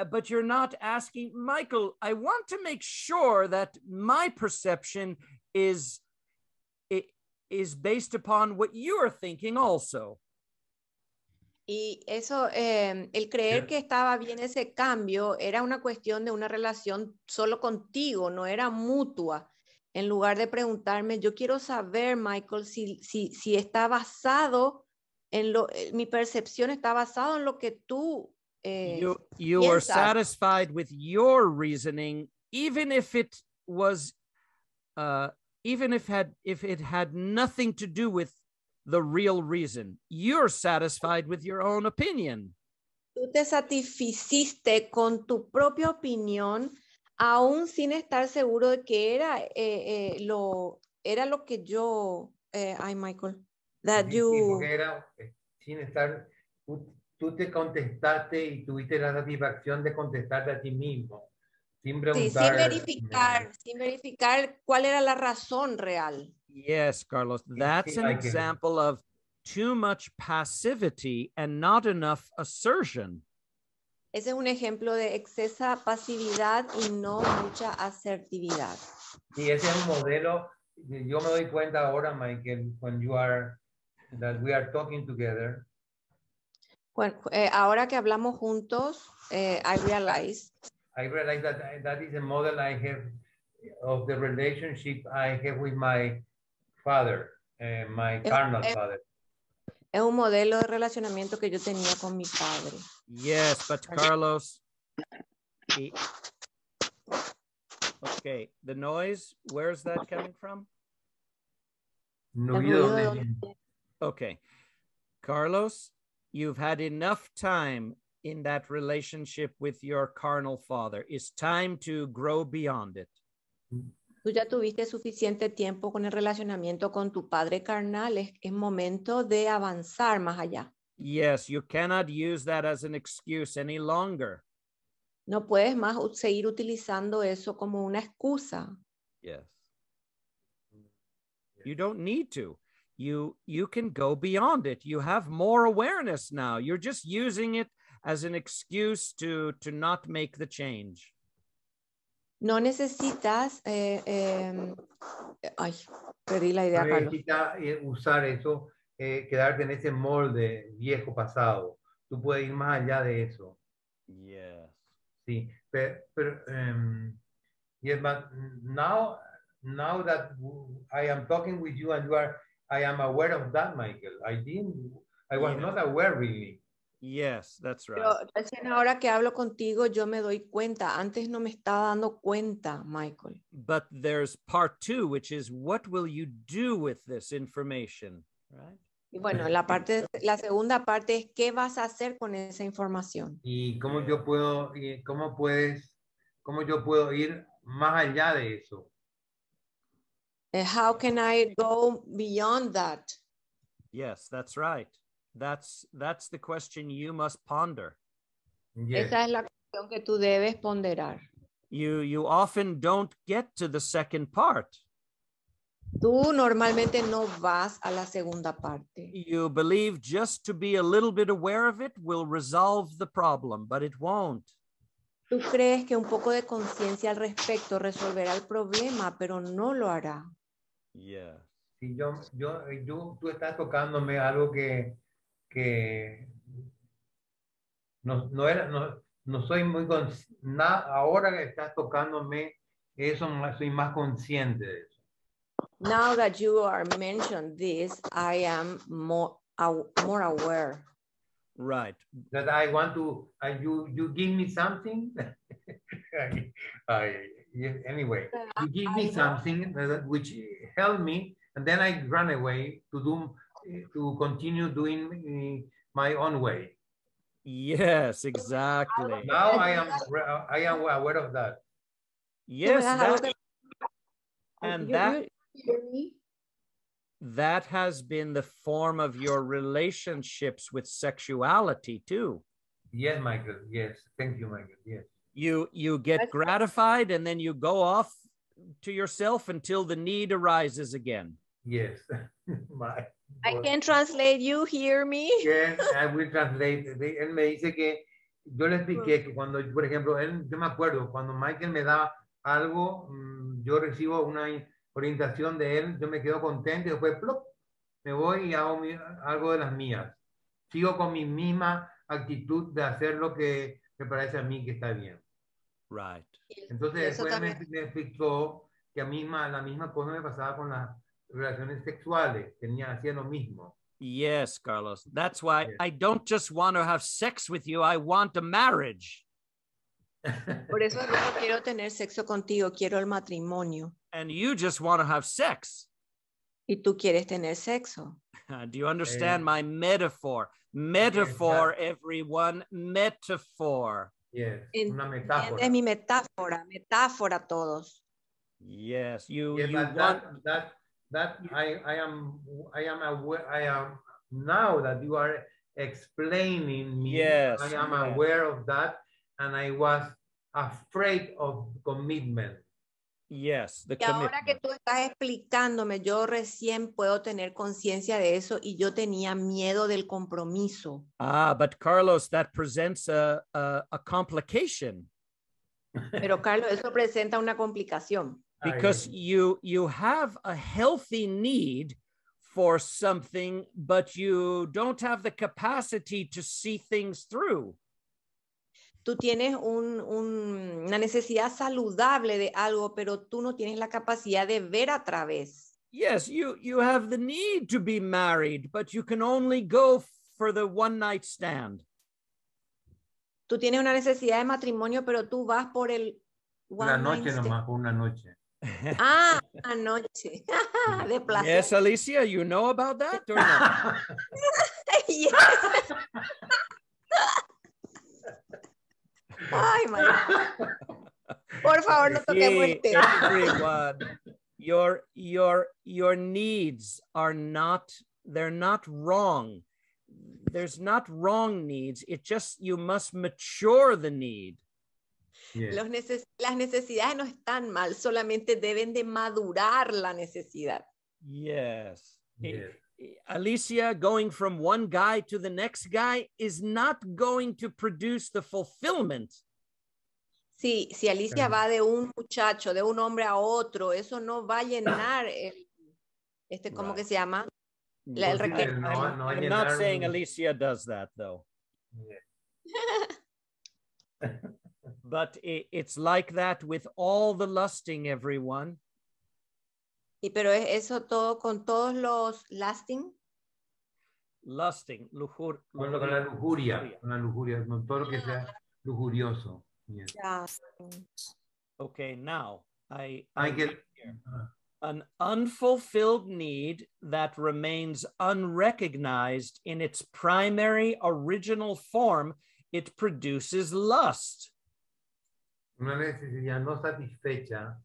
Uh, but you're not asking, Michael, I want to make sure that my perception is is based upon what you are thinking also. Y eso, em, el creer que estaba bien ese cambio era una cuestión de una relación solo contigo, no era mutua. En lugar de preguntarme, yo quiero saber, Michael, si, si, si está basado en lo, eh, mi percepción está basado en lo que tú Eh, you you were satisfied with your reasoning even if it was uh, even if had if it had nothing to do with the real reason you're satisfied with your own opinion tú te satisficiste con tu propia opinión aún sin estar seguro de que era eh, eh, lo era lo que yo eh, ay Michael that you era, eh, sin estar tú te contestaste y tuviste la satisfacción de contestarte a ti mismo, sin preguntar. Sí, sin eh, verificar, sin verificar cuál era la razón real. Yes, Carlos, that's an example of too much passivity and not enough assertion. Ese es un ejemplo de excesa pasividad y no mucha asertividad. Sí, ese es un modelo. Yo me doy cuenta ahora, Michael, when you are that we are talking together. Bueno, eh, ahora que hablamos juntos, eh, I realize. I realize that that is a model I have eh, of the relationship I have with my father, eh, my carnal father. Es un modelo de relacionamiento que yo tenía con mi padre. Yes, but Carlos. He, okay, the noise, where's that coming from? No, okay. Carlos, you've had enough time in that relationship with your carnal father. It's time to grow beyond it. Tú ya tuviste suficiente tiempo con el relacionamiento con tu padre carnal. Es, es momento de avanzar más allá. Yes, you cannot use that as an excuse any longer. No puedes más seguir utilizando eso como una excusa. Yes. You don't need to you you can go beyond it you have more awareness now you're just using it as an excuse to to not make the change no necesitas eh, eh, ay perdí la idea no necesitas eh, usar eso eh, quedarte en ese molde viejo pasado tú puedes ir más allá de eso yes sí pero, pero um, yes but now now that I am talking with you and you are I am aware of that, Michael. I didn't, I was not aware really. Yes, that's right. Pero recién ahora que hablo contigo, yo me doy cuenta. Antes no me estaba dando cuenta, Michael. But there's part two, which is what will you do with this information, right? Y bueno, la, parte, la segunda parte es qué vas a hacer con esa información. Y cómo yo puedo, cómo puedes, cómo yo puedo ir más allá de eso how can I go beyond that? Yes, that's right. That's that's the question you must ponder. Esa es la cuestión que tú debes ponderar. You you often don't get to the second part. Tú normalmente no vas a la segunda parte. You believe just to be a little bit aware of it will resolve the problem, but it won't. Tú crees que un poco de conciencia al respecto resolverá el problema, pero no lo hará. Yeah. Si yo, yo, yo, tú estás tocándome algo que, que no, no era, no, no soy muy consciente, ahora que estás tocándome eso, soy más consciente de eso. Now that you are mentioned this, I am more, more aware. Right. That I want to, uh, you, you give me something. I, yeah, anyway, he give me something that, which helped me, and then I run away to do to continue doing eh, my own way. Yes, exactly. Now I am I am aware of that. Yes, that, and that that has been the form of your relationships with sexuality too. Yes, Michael. Yes, thank you, Michael. Yes you you get gratified and then you go off to yourself until the need arises again yes my i can translate you hear me yes i will translate él me dice que yo le expliqué que cuando por ejemplo él yo me acuerdo cuando Michael me da algo mm, yo recibo una orientación de él yo me quedo contento y después plop, me voy y hago mi, algo de las mías sigo con mi misma actitud de hacer lo que me parece a mí que está bien. Right. Entonces después me, explicó que a mí la misma cosa me pasaba con las relaciones sexuales, tenía, hacía lo mismo. Yes, Carlos. That's why I don't just want to have sex with you, I want a marriage. Por eso no quiero tener sexo contigo, quiero el matrimonio. And you just want to have sex. Y tú quieres tener sexo. do you understand my metaphor? Metaphor, yeah, everyone, metaphor. Yes, una metáfora. Es mi metáfora, metáfora todos. Yes, you, yeah, you want... that, that, that I, I am, I am aware, I am, now that you are explaining me, yes, I am yes. aware of that and I was afraid of commitment. Yes, the y ahora que tú estás explicándome, yo recién puedo tener conciencia de eso y yo tenía miedo del compromiso. Ah, but Carlos, that presents a, a complication. Pero Carlos, eso presenta una complicación. Because you you have a healthy need for something, but you don't have the capacity to see things through tú tienes una necesidad saludable de algo, pero tú no tienes la capacidad de ver a través. Yes, you, you have the need to be married, but you can only go for the one night stand. Tú tienes una necesidad de matrimonio, pero tú vas por el una noche nomás, una noche. ah, noche. de placer. Yes, Alicia, you know about that or not? yes. Ay, María. Por favor, no toquemos el tema. Everyone, your, your, your needs are not, they're not wrong. There's not wrong needs. It just, you must mature the need. Yes. Los neces las necesidades no están mal, solamente deben de madurar la necesidad. Yes. yes. Alicia going from one guy to the next guy is not going to produce the fulfillment. Sí, si Alicia va de un muchacho, de un hombre a otro, eso no va a llenar el, este, ¿cómo right. que se llama? La, el requerimiento. No, no I'm not saying Alicia does that though. Yeah. but it, it's like that with all the lusting, everyone. Y pero es eso todo con todos los lasting. Lasting, lujur. Bueno, con la lujuria, con la lujuria, con todo lo que sea lujurioso. Yes. Okay, now I, I get an unfulfilled need that remains unrecognized in its primary original form, it produces lust. Una necesidad no satisfecha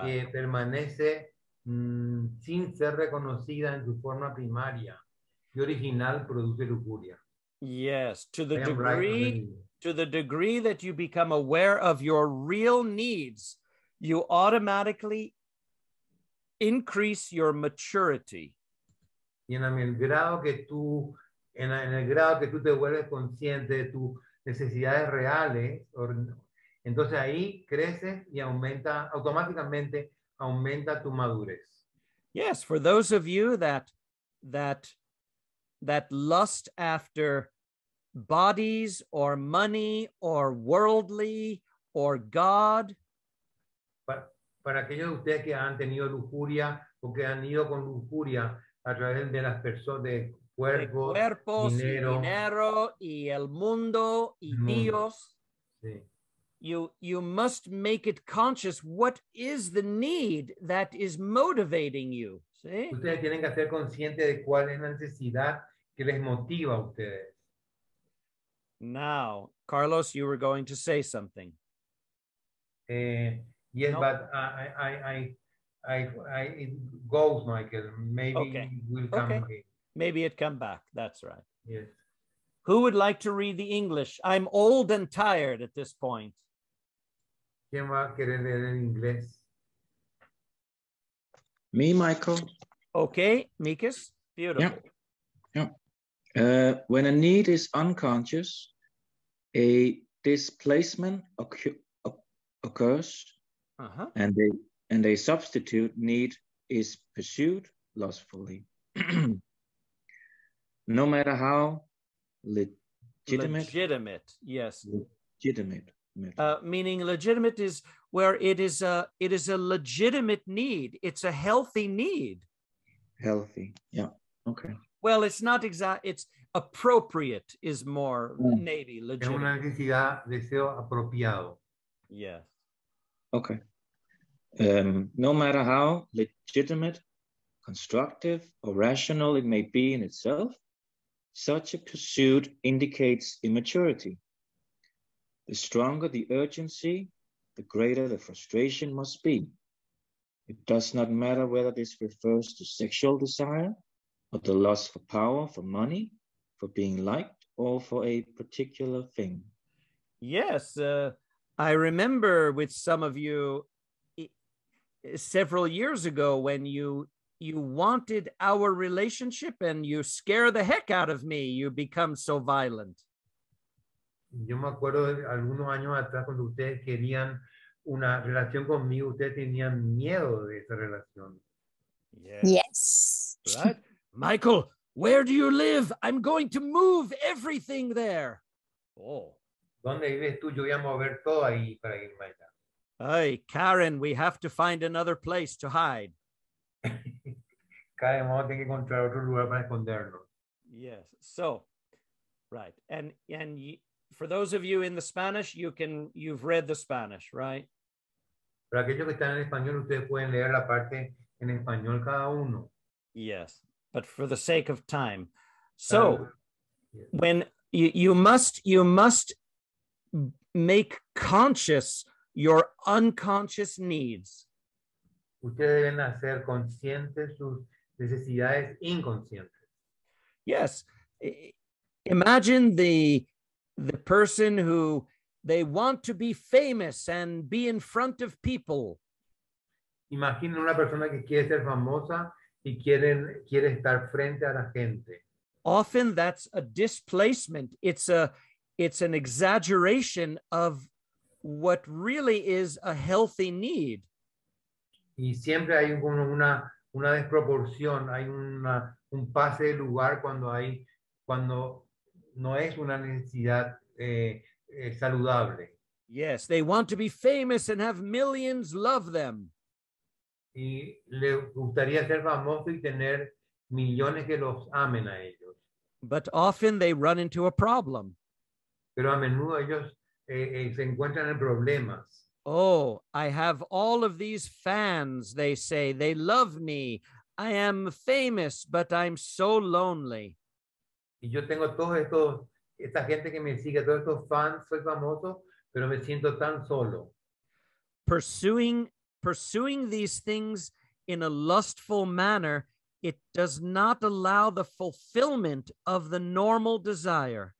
que permanece mm, sin ser reconocida en su forma primaria y original produce lujuria. Yes, to the degree to the degree that you become aware of your real needs, you automatically increase your maturity. Y en el grado que tú en el grado que tú te vuelves consciente de tus necesidades reales, entonces ahí crece y aumenta automáticamente aumenta tu madurez. Yes, for those of you that that that lust after bodies or money or worldly or God. Para, para aquellos de ustedes que han tenido lujuria o que han ido con lujuria a través de las personas de cuerpos, dinero, y el mundo y Dios. Sí. you you must make it conscious what is the need that is motivating you See. ustedes tienen que hacer consciente de cuál es la necesidad que les motiva a ustedes now carlos you were going to say something eh, yes no? but I, I i i i it goes michael maybe okay. it will come okay. Again. maybe it come back that's right yes who would like to read the english i'm old and tired at this point ¿Quién va a querer leer en inglés? Me, Michael. Okay, Mikis, beautiful. Yeah. yeah. Uh, when a need is unconscious, a displacement occur occurs, uh -huh. and and a substitute need is pursued lustfully. no matter how legitimate. Legitimate, yes. Legitimate. Uh, meaning legitimate is where it is a it is a legitimate need. It's a healthy need. Healthy, yeah. Okay. Well, it's not exact. It's appropriate is more mm. maybe legitimate. Es una necesidad, deseo apropiado. Yeah. Okay. Um, no matter how legitimate, constructive, or rational it may be in itself, such a pursuit indicates immaturity. The stronger the urgency, the greater the frustration must be. It does not matter whether this refers to sexual desire or the lust for power, for money, for being liked, or for a particular thing. Yes, uh, I remember with some of you several years ago when you you wanted our relationship and you scare the heck out of me you become so violent yo me acuerdo de algunos años atrás cuando ustedes querían una relación conmigo, ustedes tenían miedo de esa relación. Yes. Right? Michael, where do you live? I'm going to move everything there. Oh. ¿Dónde vives tú? Yo voy a mover todo ahí para irme allá. Ay, Karen, we have to find another place to hide. Karen, vamos a que encontrar otro lugar para escondernos. Yes. So, right. And and for those of you in the Spanish, you can you've read the Spanish, right? Para aquellos que están en español, ustedes pueden leer la parte en español cada uno. Yes, but for the sake of time, ah, so yes. when you, you must you must make conscious your unconscious needs. Ustedes deben hacer conscientes sus necesidades inconscientes. Yes, imagine the the person who they want to be famous and be in front of people. Imaginen una persona que quiere ser famosa y quieren, quiere estar frente a la gente. Often that's a displacement. It's a it's an exaggeration of what really is a healthy need. Y siempre hay como una una desproporción, hay una, un pase de lugar cuando hay cuando no es una necesidad eh, eh, saludable. Yes, they want to be famous and have millions love them. Y le gustaría ser famoso y tener millones que los amen a ellos. But often they run into a problem. Pero a menudo ellos eh, eh, se encuentran en problemas. Oh, I have all of these fans, they say. They love me. I am famous, but I'm so lonely. y yo tengo todos estos, esta gente que me sigue, todos estos fans, soy famoso, pero me siento tan solo. Pursuing, pursuing these things in a lustful manner, it does not allow the fulfillment of the normal desire.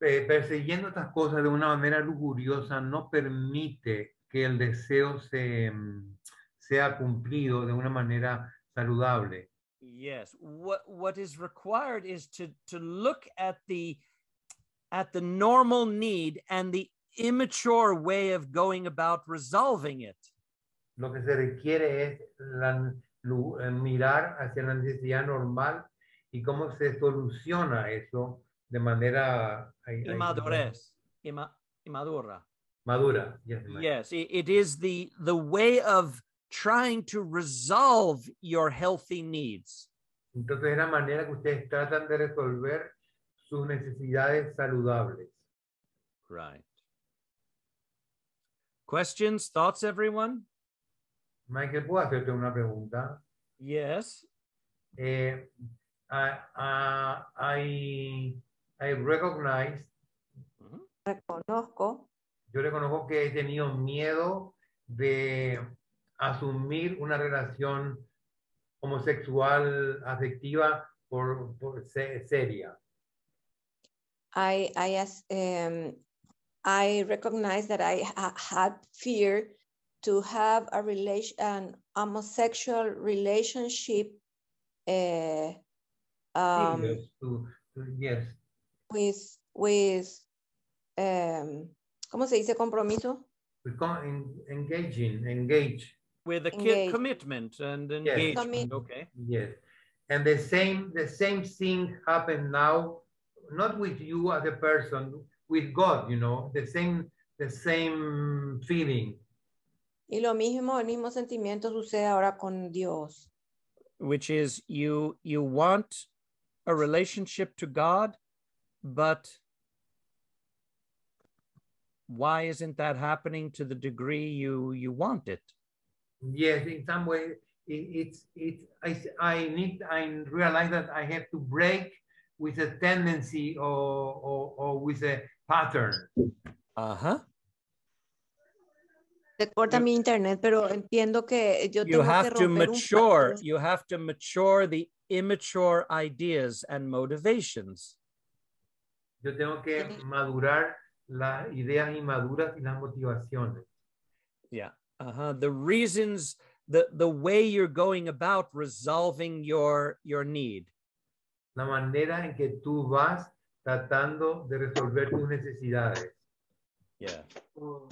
Persiguiendo estas cosas de una manera lujuriosa no permite que el deseo se, mm, sea cumplido de una manera saludable. Yes. What what is required is to to look at the at the normal need and the immature way of going about resolving it. Lo que se requiere es la, eh, mirar hacia la necesidad normal y cómo se soluciona eso de manera inmadurez, ima, imadura. Madura. Yes, yes, it is the the way of trying to resolve your healthy needs. Entonces es la manera que ustedes tratan de resolver sus necesidades saludables. Right. Questions, thoughts, everyone? Michael, ¿puedo hacerte una pregunta? Yes. Eh, I, I, I recognize. Mm-hmm. Reconozco. Yo reconozco que he tenido miedo de asumir una relación homosexual afectiva por, seria. I, I, um, I recognize that I had fear to have a relation, an homosexual relationship eh, um, pues, with, em, ¿cómo se dice compromiso? Pues, engaging, engage. with a commitment and engagement. Yes. Okay. Yes. And the same the same thing happened now, not with you as a person, with God, you know, the same the same feeling. Y lo mismo, el mismo sentimiento sucede ahora con Dios. Which is you you want a relationship to God, but why isn't that happening to the degree you you want it? Yes, in some way, it, it's it. I, I need I realize that I have to break with a tendency or or, or with a pattern. Uh -huh. Se corta mi internet, pero entiendo que yo tengo you have que to mature, un... You have to mature the immature ideas and motivations. Yo tengo que madurar las ideas inmaduras y las motivaciones. Yeah uh-huh. the reasons the the way you're going about resolving your your need la manera en que tú vas tratando de resolver tus necesidades yeah oh.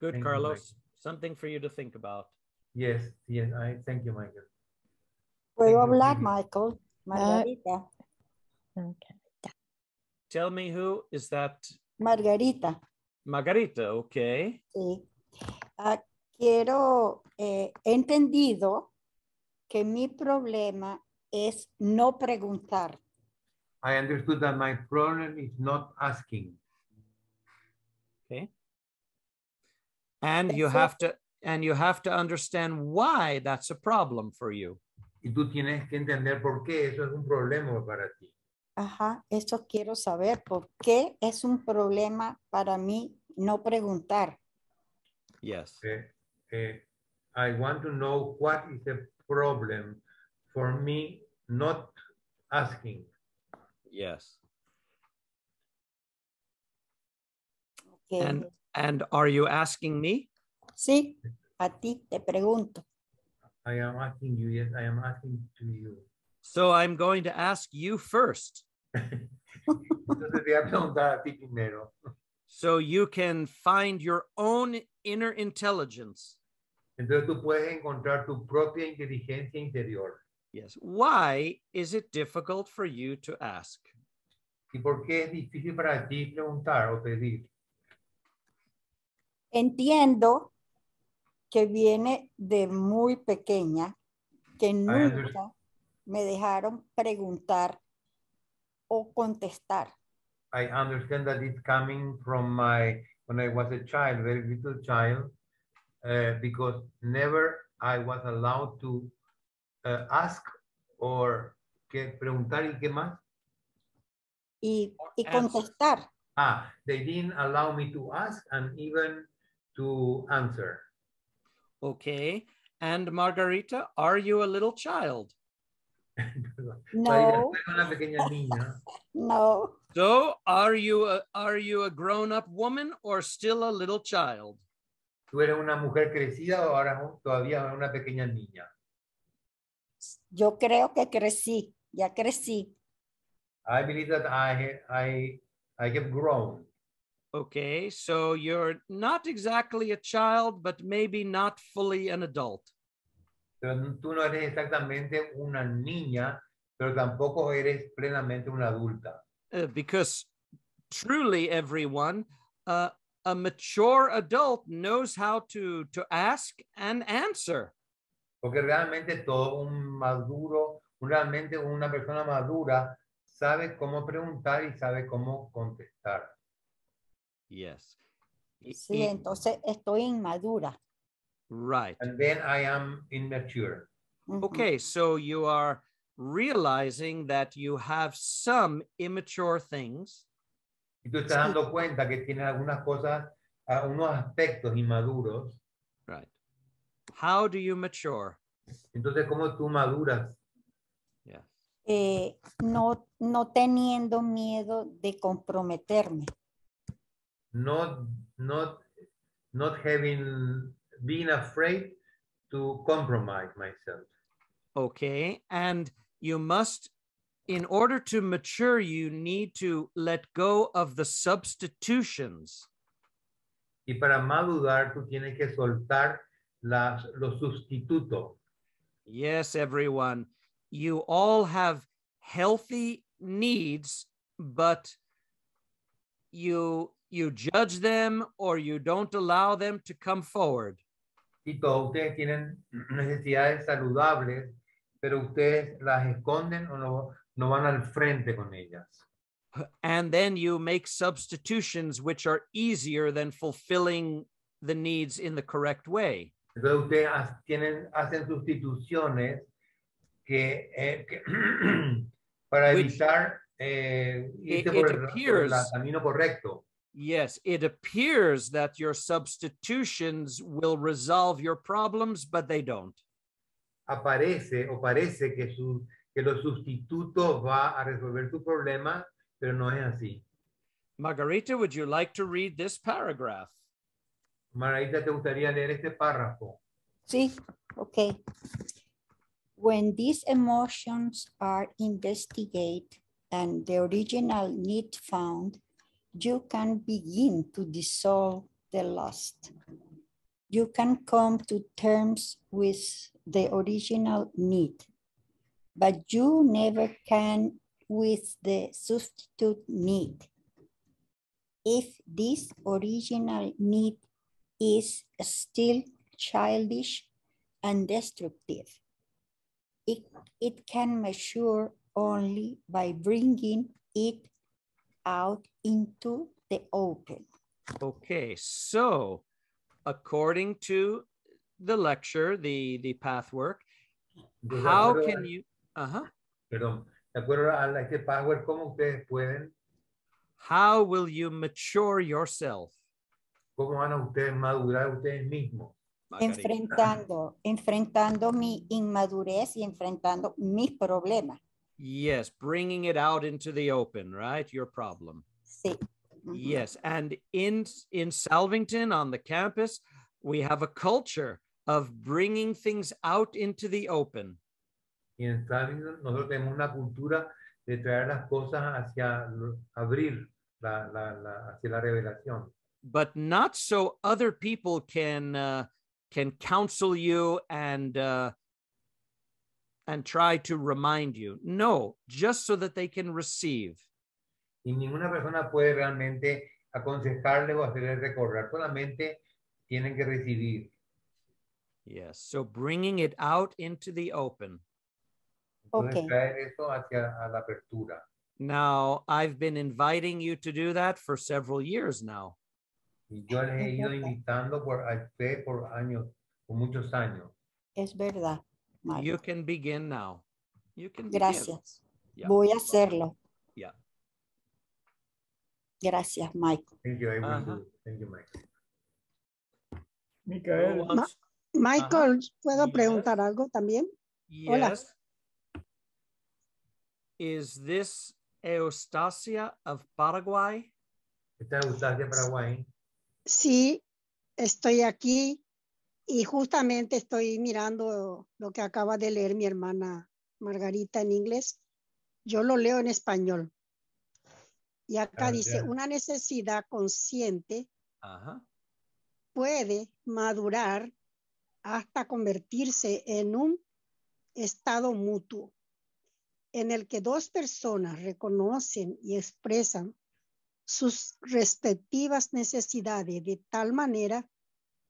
good thank carlos you, something for you to think about yes yes i thank you michael puedo hablar michael uh, margarita okay tell me who is that margarita Margarita, ok. Sí. Ah, quiero, eh, he entendido que mi problema es no preguntar. I understood that my problem is not asking. Okay. And you have to and you have to understand why that's a problem for you. Y tú tienes que entender por qué eso es un problema para ti. Ajá, esto quiero saber, ¿por qué es un problema para mí no preguntar? Yes. Eh, eh, I want to know what is the problem for me not asking. Yes. Okay. And, and are you asking me? Sí, a ti te pregunto. I am asking you, yes, I am asking to you. So I'm going to ask you first. so you can find your own inner intelligence. Entonces tú puedes encontrar tu propia inteligencia interior. Yes. Why is it difficult for you to ask? ¿Y por qué es difícil para ti preguntar o pedir? Entiendo que viene de muy pequeña, que nunca me dejaron preguntar o contestar. I understand that it's coming from my, when I was a child, very little child, uh, because never I was allowed to uh, ask or que preguntar y qué más. Y, y contestar. Ah, they didn't allow me to ask and even to answer. Okay. And Margarita, are you a little child? No. No. So, are you a, are you a grown-up woman or still a little child? ¿Tú eres una mujer crecida o ahora todavía una pequeña niña? Yo creo que crecí, ya crecí. I believe that I I I have grown. Okay, so you're not exactly a child, but maybe not fully an adult. tú no eres exactamente una niña, pero tampoco eres plenamente una adulta. Uh, because truly everyone, uh, a mature adult knows how to, to ask and answer. Porque realmente todo un maduro, realmente una persona madura sabe cómo preguntar y sabe cómo contestar. Yes. Sí, entonces estoy inmadura. Right. And then I am immature. Mm-hmm. Okay, so you are realizing that you have some immature things. Y tú estás dando cuenta que tienes algunas cosas, ah, unos aspectos inmaduros. Right. How do you mature? Entonces, ¿cómo tú maduras? Yeah. Eh, no, no teniendo miedo de comprometerme. Not, not, not having being afraid to compromise myself. Okay. And you must, in order to mature, you need to let go of the substitutions. Y para madurar, tú tienes que soltar las, los sustitutos. Yes, everyone. You all have healthy needs, but you you judge them or you don't allow them to come forward. y todos ustedes tienen necesidades saludables, pero ustedes las esconden o no, van al frente con ellas. And then you make substitutions which are easier than fulfilling the needs in the correct way. Entonces ustedes tienen, hacen sustituciones que, eh, para evitar which, eh, irse it, por, it el camino correcto. Yes, it appears that your substitutions will resolve your problems, but they don't. Aparece o parece que, su, que los sustitutos va a resolver tu problema, pero no es así. Margarita, would you like to read this paragraph? Margarita, ¿te gustaría leer este párrafo? Sí, okay. When these emotions are investigated and the original need found, you can begin to dissolve the lust. You can come to terms with the original need, but you never can with the substitute need. If this original need is still childish and destructive, it, it can mature only by bringing it out into the open. Okay, so according to the lecture, the, the pathwork, how can you, uh-huh. Perdón, de acuerdo a este pathwork, ¿cómo ustedes pueden? How will you mature yourself? ¿Cómo van a ustedes madurar ustedes mismos? Ah, enfrentando, enfrentando mi inmadurez y enfrentando mis problemas. Yes, bringing it out into the open, right? Your problem. See. Mm-hmm. Uh-huh. Yes, and in in Salvington on the campus, we have a culture of bringing things out into the open. Y en Salvington nosotros tenemos una cultura de traer las cosas hacia abrir la, la, la hacia la revelación. But not so other people can uh, can counsel you and uh, and try to remind you. No, just so that they can receive. Y ninguna persona puede realmente aconsejarle o hacerle recordar, solamente tienen que recibir. Yes, so bringing it out into the open. okay. eso hacia a la apertura. Now, I've been inviting you to do that for several years now. yo les he ido invitando por, por años, por muchos años. Es verdad. You can begin now. You can Gracias. Voy a hacerlo. Yeah. Gracias, Michael. Thank you, uh-huh. Thank you, Michael. Michael, uh-huh. ¿puedo preguntar algo también? Yes. Hola. Is this Eustacia of Paraguay? ¿Esta Eustacia Paraguay? Sí, estoy aquí. Y justamente estoy mirando lo que acaba de leer mi hermana Margarita en inglés. Yo lo leo en español. Y acá ah, dice, una necesidad consciente puede madurar hasta convertirse en un estado mutuo en el que dos personas reconocen y expresan sus respectivas necesidades de tal manera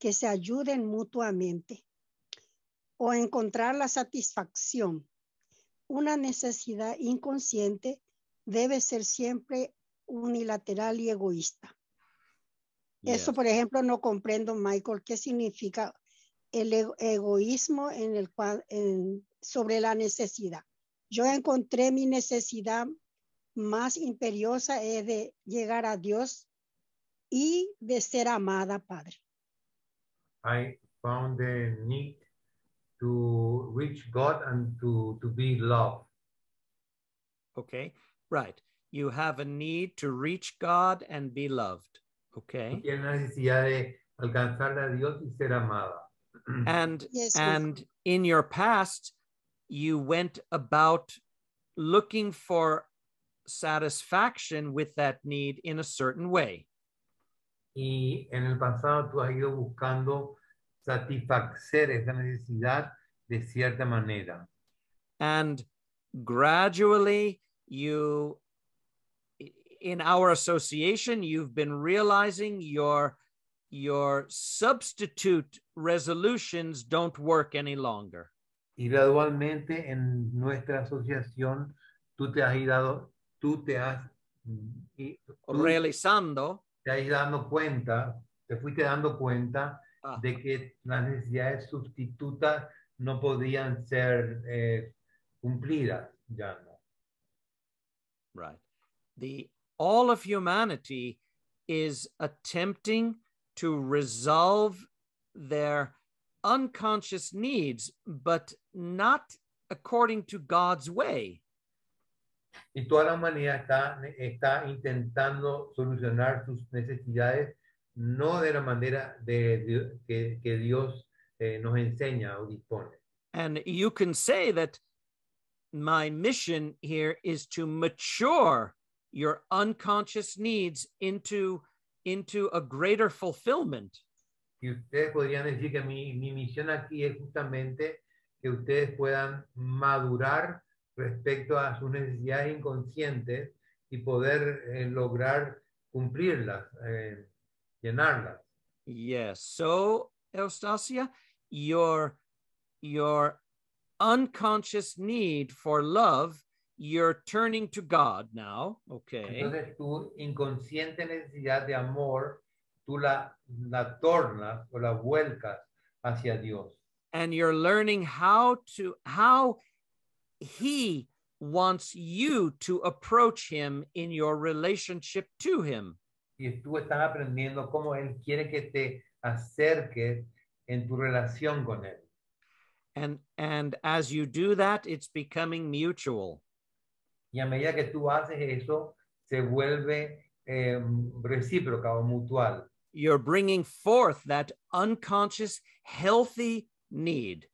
que se ayuden mutuamente o encontrar la satisfacción. Una necesidad inconsciente debe ser siempre unilateral y egoísta. Eso, por ejemplo, no comprendo, Michael, qué significa el egoísmo en el sobre la necesidad. Yo encontré mi necesidad más imperiosa es de llegar a Dios y de ser amada, Padre. I found the need to reach God and to, to be loved. Okay, right. You have a need to reach God and be loved. Okay. And yes, and in your past, you went about looking for satisfaction with that need in a certain way. y en el pasado tú has ido buscando satisfacer esa necesidad de cierta manera. And gradually you in our association you've been realizing your your substitute resolutions don't work any longer. Y gradualmente en nuestra asociación tú te has ido tú te has y, tú, realizando te dando cuenta, te fuiste dando cuenta ah. de que las necesidades sustitutas no podían ser eh, cumplidas, ya no. Right. The all of humanity is attempting to resolve their unconscious needs, but not according to God's way. y toda la humanidad está, está intentando solucionar sus necesidades no de la manera de, que, que, Dios eh, nos enseña o dispone. And you can say that my mission here is to mature your unconscious needs into, into a greater fulfillment. Y ustedes podrían decir que mi misión aquí es justamente que ustedes puedan madurar respecto a sus necesidades inconscientes y poder eh, lograr cumplirlas, eh, llenarlas. Yes. So, Eustacia, your your unconscious need for love, you're turning to God now. Okay. Entonces tu inconsciente necesidad de amor, tú la la tornas o la vuelcas hacia Dios. And you're learning how to how he wants you to approach him in your relationship to him. Y tú estás aprendiendo cómo él quiere que te acerques en tu relación con él. And and as you do that, it's becoming mutual. Y a medida que tú haces eso, se vuelve eh, recíproca o mutual. You're bringing forth that unconscious, healthy need.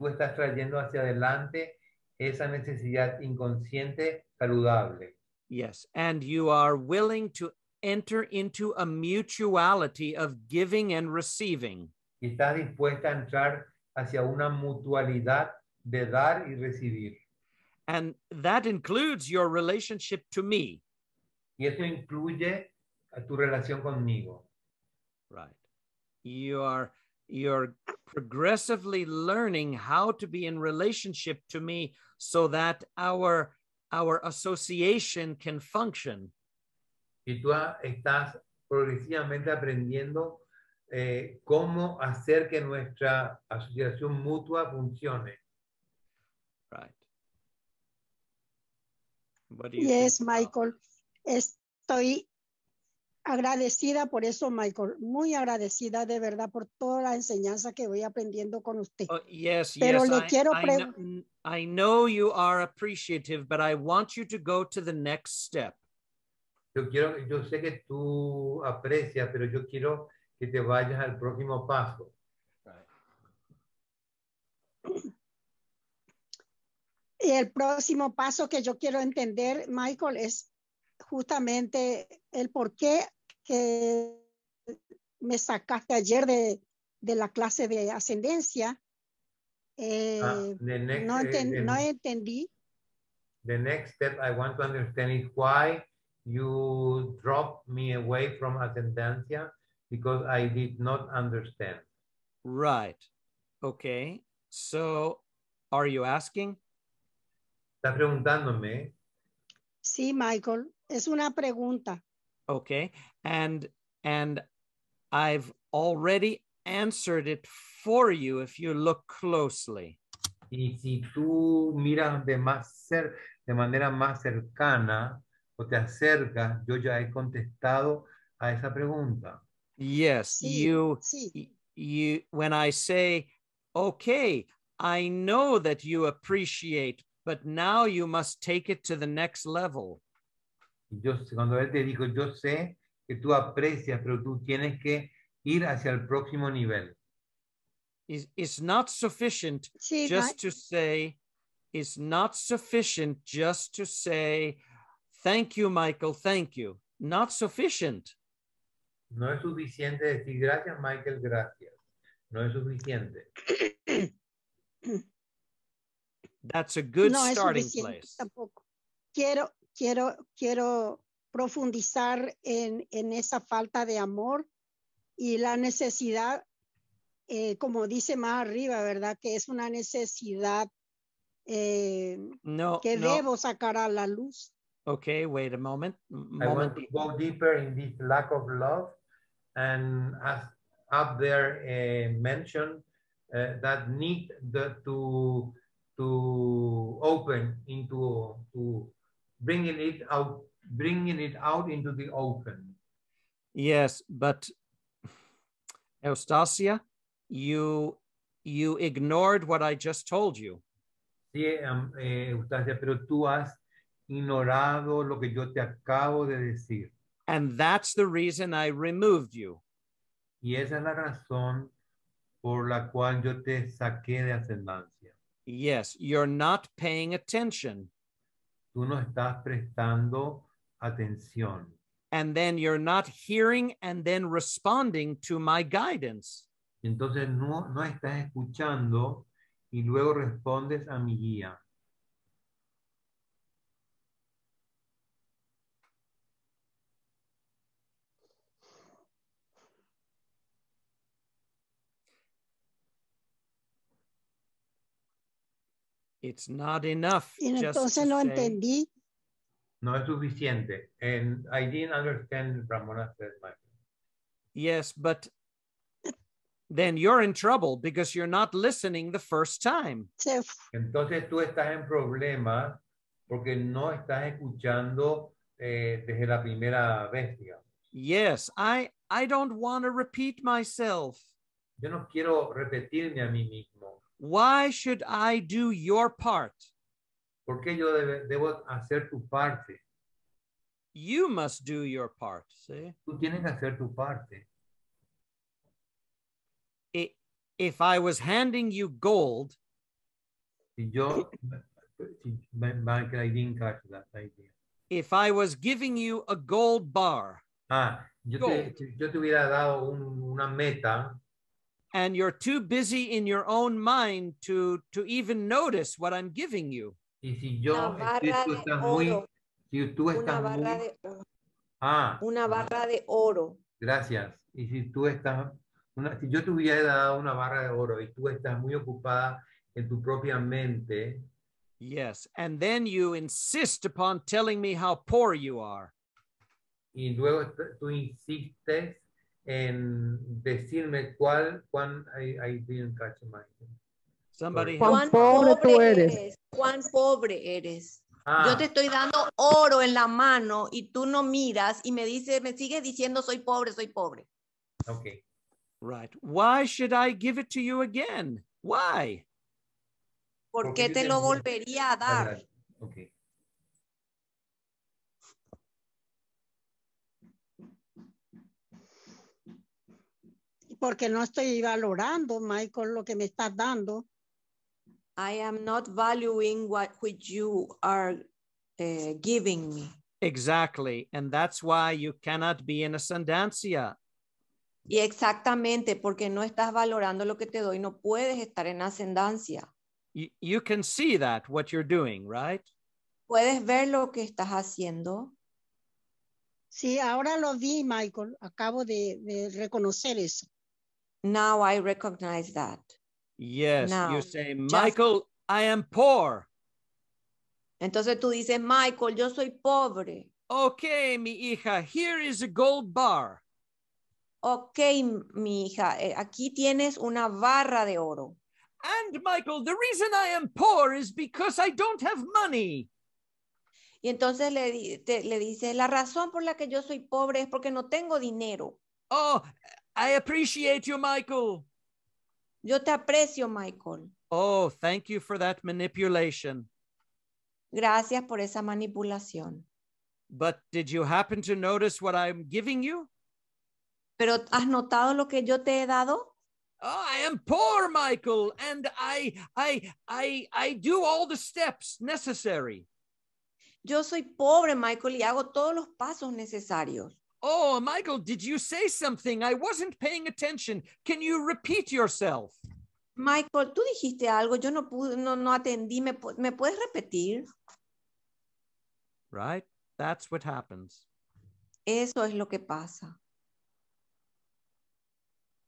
Tú estás trayendo hacia adelante esa necesidad inconsciente saludable. Yes, and you are willing to enter into a mutuality of giving and receiving. Y estás dispuesta a entrar hacia una mutualidad de dar y recibir. And that includes your relationship to me. Y eso incluye a tu relación conmigo. Right. You are you're progressively learning how to be in relationship to me so that our our association can function y tú estás progresivamente aprendiendo eh, cómo hacer que nuestra asociación mutua funcione right yes michael estoy agradecida por eso, Michael, muy agradecida de verdad por toda la enseñanza que voy aprendiendo con usted. Oh, yes, Pero yes, le quiero preguntar. I know you are appreciative, but I want you to go to the next step. Yo quiero, yo sé que tú aprecias, pero yo quiero que te vayas al próximo paso. Y el próximo paso que yo quiero entender, Michael, es justamente el por qué que me sacaste ayer de, de la clase de ascendencia. Eh, ah, eh, no, entendí. The next step I want to understand is why you dropped me away from ascendencia because I did not understand. Right. Okay. So, are you asking? ¿Está preguntándome? Sí, Michael. Es una pregunta. Okay. And and I've already answered it for you if you look closely. Y si tú miras de más cer de manera más cercana o te acercas, yo ya he contestado a esa pregunta. Yes, sí, you sí. you when I say okay, I know that you appreciate, but now you must take it to the next level. Yo, cuando él te dijo, yo sé que tú aprecias, pero tú tienes que ir hacia el próximo nivel. Is, it's not sufficient just to say, it's not sufficient just to say, thank you, Michael, thank you. Not sufficient. No es suficiente decir gracias, Michael, gracias. No es suficiente. That's a good starting place. Quiero, quiero, quiero profundizar en, en esa falta de amor y la necesidad, eh, como dice más arriba, ¿verdad? Que es una necesidad eh, no, que debo sacar a la luz. Ok, wait a moment. moment. I want to go deeper in this lack of love, and as up there mentioned, uh, that need the, to to open into to bringing it out, bringing it out into the open. Yes, but Eustacia, you you ignored what I just told you. Sí, um, eh, Eustacia, pero tú has ignorado lo que yo te acabo de decir. And that's the reason I removed you. Y esa es la razón por la cual yo te saqué de ascendancia. Yes, you're not paying attention. tú no estás prestando atención. And then you're not hearing and then responding to my guidance. Entonces no, no estás escuchando y luego respondes a mi guía. It's not enough. Y entonces no entendí. No es suficiente. And I didn't understand Ramona said my. Yes, but then you're in trouble because you're not listening the first time. Entonces tú estás en problemas porque no estás escuchando eh, desde la primera vez, digamos. Yes, I I don't want to repeat myself. Yo no quiero repetirme a mí mismo. Why should I do your part? ¿Por qué yo debe, debo hacer tu parte? You must do your part, see? Tú tienes que hacer tu parte. if I was handing you gold, si yo, si, Michael, I didn't catch that idea. If I was giving you a gold bar, ah, yo, gold. Te, yo te hubiera dado un, una meta, and you're too busy in your own mind to, to even notice what I'm giving you. Y si yo, si tú estás muy, si ah, una ah. barra de oro. Gracias. Y si tú estás, una, si yo te hubiera dado una barra de oro y tú estás muy ocupada en tu propia mente. Yes, and then you insist upon telling me how poor you are. Y luego tú insistes en decirme cuál, cuán, I, I didn't catch my Somebody cuán pobre, tú eres? pobre eres. Ah. Yo te estoy dando oro en la mano y tú no miras y me dices, me sigues diciendo soy pobre, soy pobre. Okay. Right. Why should I give it to you again? Why? ¿Por qué te lo volvería a dar? Okay. porque no estoy valorando, Michael, lo que me estás dando. I am not valuing what which you are eh, giving me. Exactly, and that's why you cannot be in ascendancia. Y exactamente, porque no estás valorando lo que te doy, no puedes estar en ascendancia. You, can see that what you're doing, right? Puedes ver lo que estás haciendo. Sí, ahora lo vi, Michael. Acabo de, de reconocer eso. Now I recognize that. Yes, you say, Michael, I am poor. Entonces tú dices, Michael, yo soy pobre. Ok, mi hija, here is a gold bar. Ok, mi hija, eh, aquí tienes una barra de oro. And Michael, the reason I am poor is because I don't have money. Y entonces le, le dice, la razón por la que yo soy pobre es porque no tengo dinero. Oh, I appreciate you, Michael. Yo te aprecio, Michael. Oh, thank you for that manipulation. Gracias por esa manipulación. But did you happen to notice what I'm giving you? Pero has notado lo que yo te he dado? Oh, I am poor, Michael, and I I I I do all the steps necessary. Yo soy pobre, Michael, y hago todos los pasos necesarios. Oh, Michael, did you say something? I wasn't paying attention. Can you repeat yourself? Michael, tú dijiste algo, yo no pude, no, no atendí, ¿Me, ¿me puedes repetir? Right? That's what happens. Eso es lo que pasa.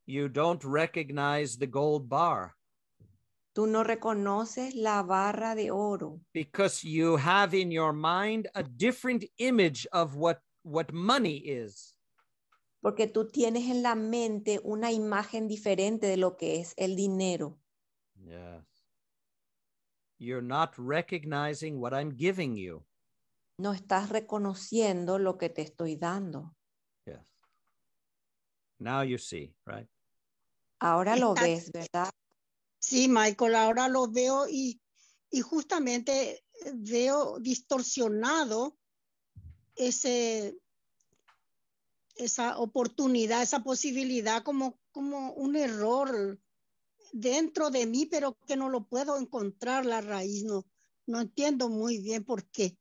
You don't recognize the gold bar. Tú no reconoces la barra de oro. Because you have in your mind a different image of what what money is. Porque tú tienes en la mente una imagen diferente de lo que es el dinero. You're not recognizing what I'm giving you. No estás reconociendo lo que te estoy dando. Yes. Now you see, right? Ahora lo ves, ¿verdad? Sí, Michael, ahora lo veo y, y justamente veo distorsionado ese, esa oportunidad, esa posibilidad como, como un error dentro de mí, pero que no lo puedo encontrar la raíz, no, no entiendo muy bien por qué.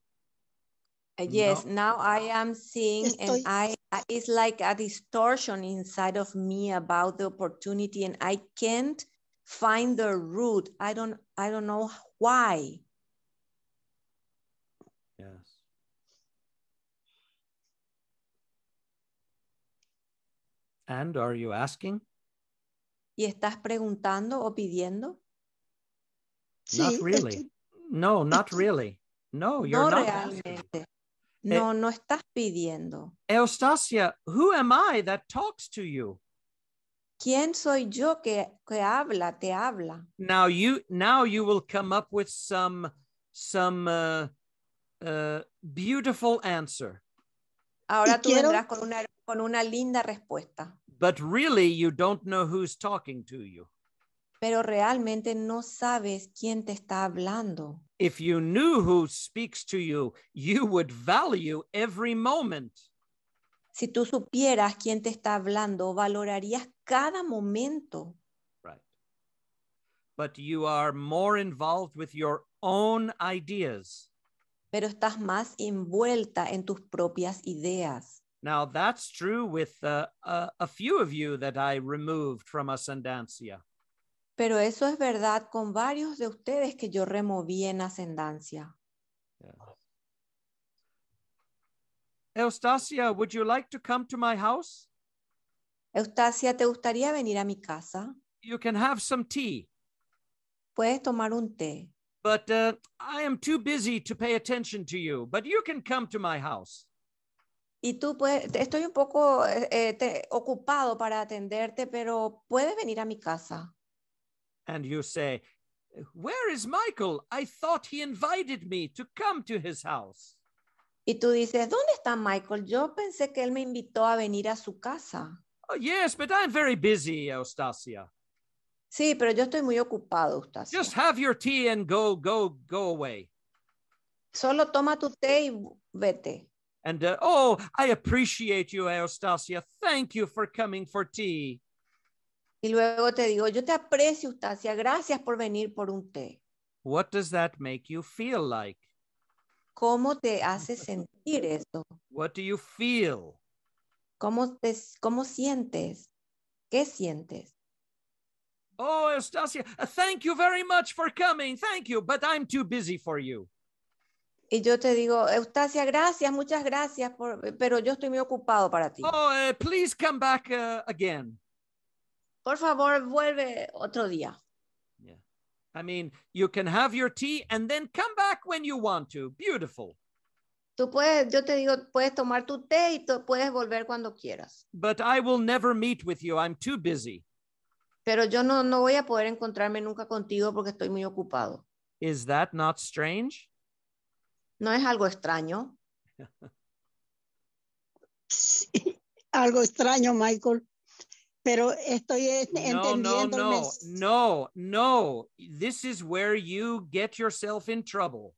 Uh, yes, now I am seeing Estoy... and I it's like a distortion inside of me about the opportunity and I can't find the root. I don't I don't know why. And are you asking? ¿Y estás preguntando o pidiendo? Not sí, really. Estoy... No, not really. No, you're no not. Realmente. Eh, no, no estás pidiendo. Eustacia, who am I that talks to you? ¿Quién soy yo que, que habla, te habla? Now you now you will come up with some some uh, uh, beautiful answer. Ahora tú quiero... vendrás con una, con una linda respuesta. But really you don't know who's talking to you. Pero realmente no sabes quién te está hablando. If you knew who speaks to you, you would value every moment. Si tú supieras quién te está hablando, valorarías cada momento. Right. But you are more involved with your own ideas pero estás más envuelta en tus propias ideas. Pero eso es verdad con varios de ustedes que yo removí en Ascendancia. Eustacia, would house? ¿te gustaría venir a mi casa? Puedes tomar un té. but uh, I am too busy to pay attention to you, but you can come to my house. Y tú puedes, estoy un poco eh, eh, te, ocupado para atenderte, pero puedes venir a mi casa. And you say, Where is Michael? I thought he invited me to come to his house. Y tú dices, ¿dónde está Michael? Yo pensé que él me invitó a venir a su casa. Oh, yes, but I'm very busy, Eustacia. Sí, pero yo estoy muy ocupado, Eustacio. Just have your tea and go, go, go away. Solo toma tu té y vete. And uh, oh, I appreciate you, Eustacia. Thank you for coming for tea. Y luego te digo, yo te aprecio, Eustacia. Gracias por venir por un té. What does that make you feel like? ¿Cómo te hace sentir eso? What do you feel? ¿Cómo, te, ¿Cómo sientes? ¿Qué sientes? Oh, Eustacia, uh, thank you very much for coming. Thank you, but I'm too busy for you. Y yo te digo, Eustacia, gracias, muchas gracias, por, pero yo estoy muy ocupado para ti. Oh, uh, please come back uh, again. Por favor, vuelve otro día. Yeah. I mean, you can have your tea and then come back when you want to. Beautiful. Tú puedes, yo te digo, puedes tomar tu té y tú puedes volver cuando quieras. But I will never meet with you. I'm too busy. pero yo no, no voy a poder encontrarme nunca contigo porque estoy muy ocupado. Is that not strange? ¿No es algo extraño? sí, algo extraño, Michael. Pero estoy entendiendo. No, no, no, no, no. This is where you get yourself in trouble.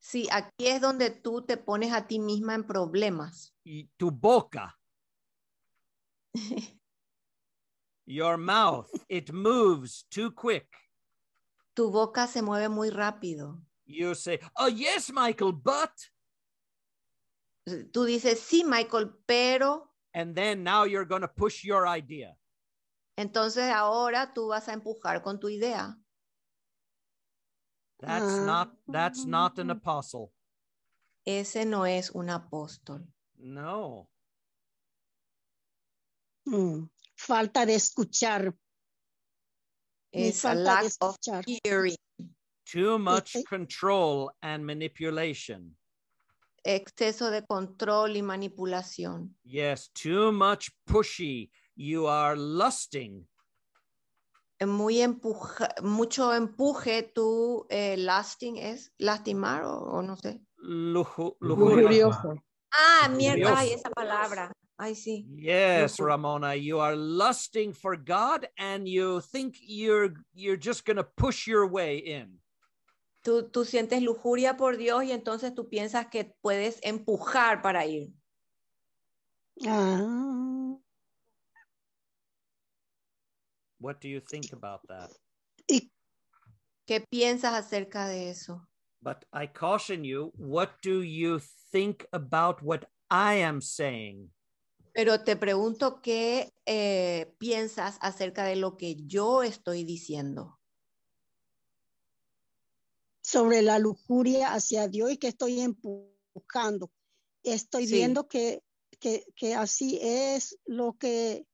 Sí, aquí es donde tú te pones a ti misma en problemas. Y tu boca. Your mouth, it moves too quick. Tu boca se mueve muy rápido. You say, oh yes, Michael, but. Tú dices, sí, Michael, pero. And then now you're going to push your idea. Entonces ahora tú vas a empujar con tu idea. That's ah. not that's not an apostle. Ese no es un apóstol. No. Mm. falta de escuchar. Es lack of hearing. Too much control and manipulation. Exceso de control y manipulación. Yes, too much pushy. You are lusting. Eh, muy empuja, mucho empuje, tú eh, lusting lasting es lastimar o, no sé. Lujo, Ah, mierda, esa palabra. I see. Yes, Beautiful. Ramona, you are lusting for God and you think you're you're just going to push your way in. Tú, tú sientes lujuria por Dios y entonces tú piensas que puedes empujar para ir. Ah. What do you think about that? ¿Qué piensas acerca de eso? But I caution you, what do you think about what I am saying? Pero te pregunto qué eh, piensas acerca de lo que yo estoy diciendo. Sobre la lujuria hacia Dios y que estoy empujando. Estoy viendo que, así es lo que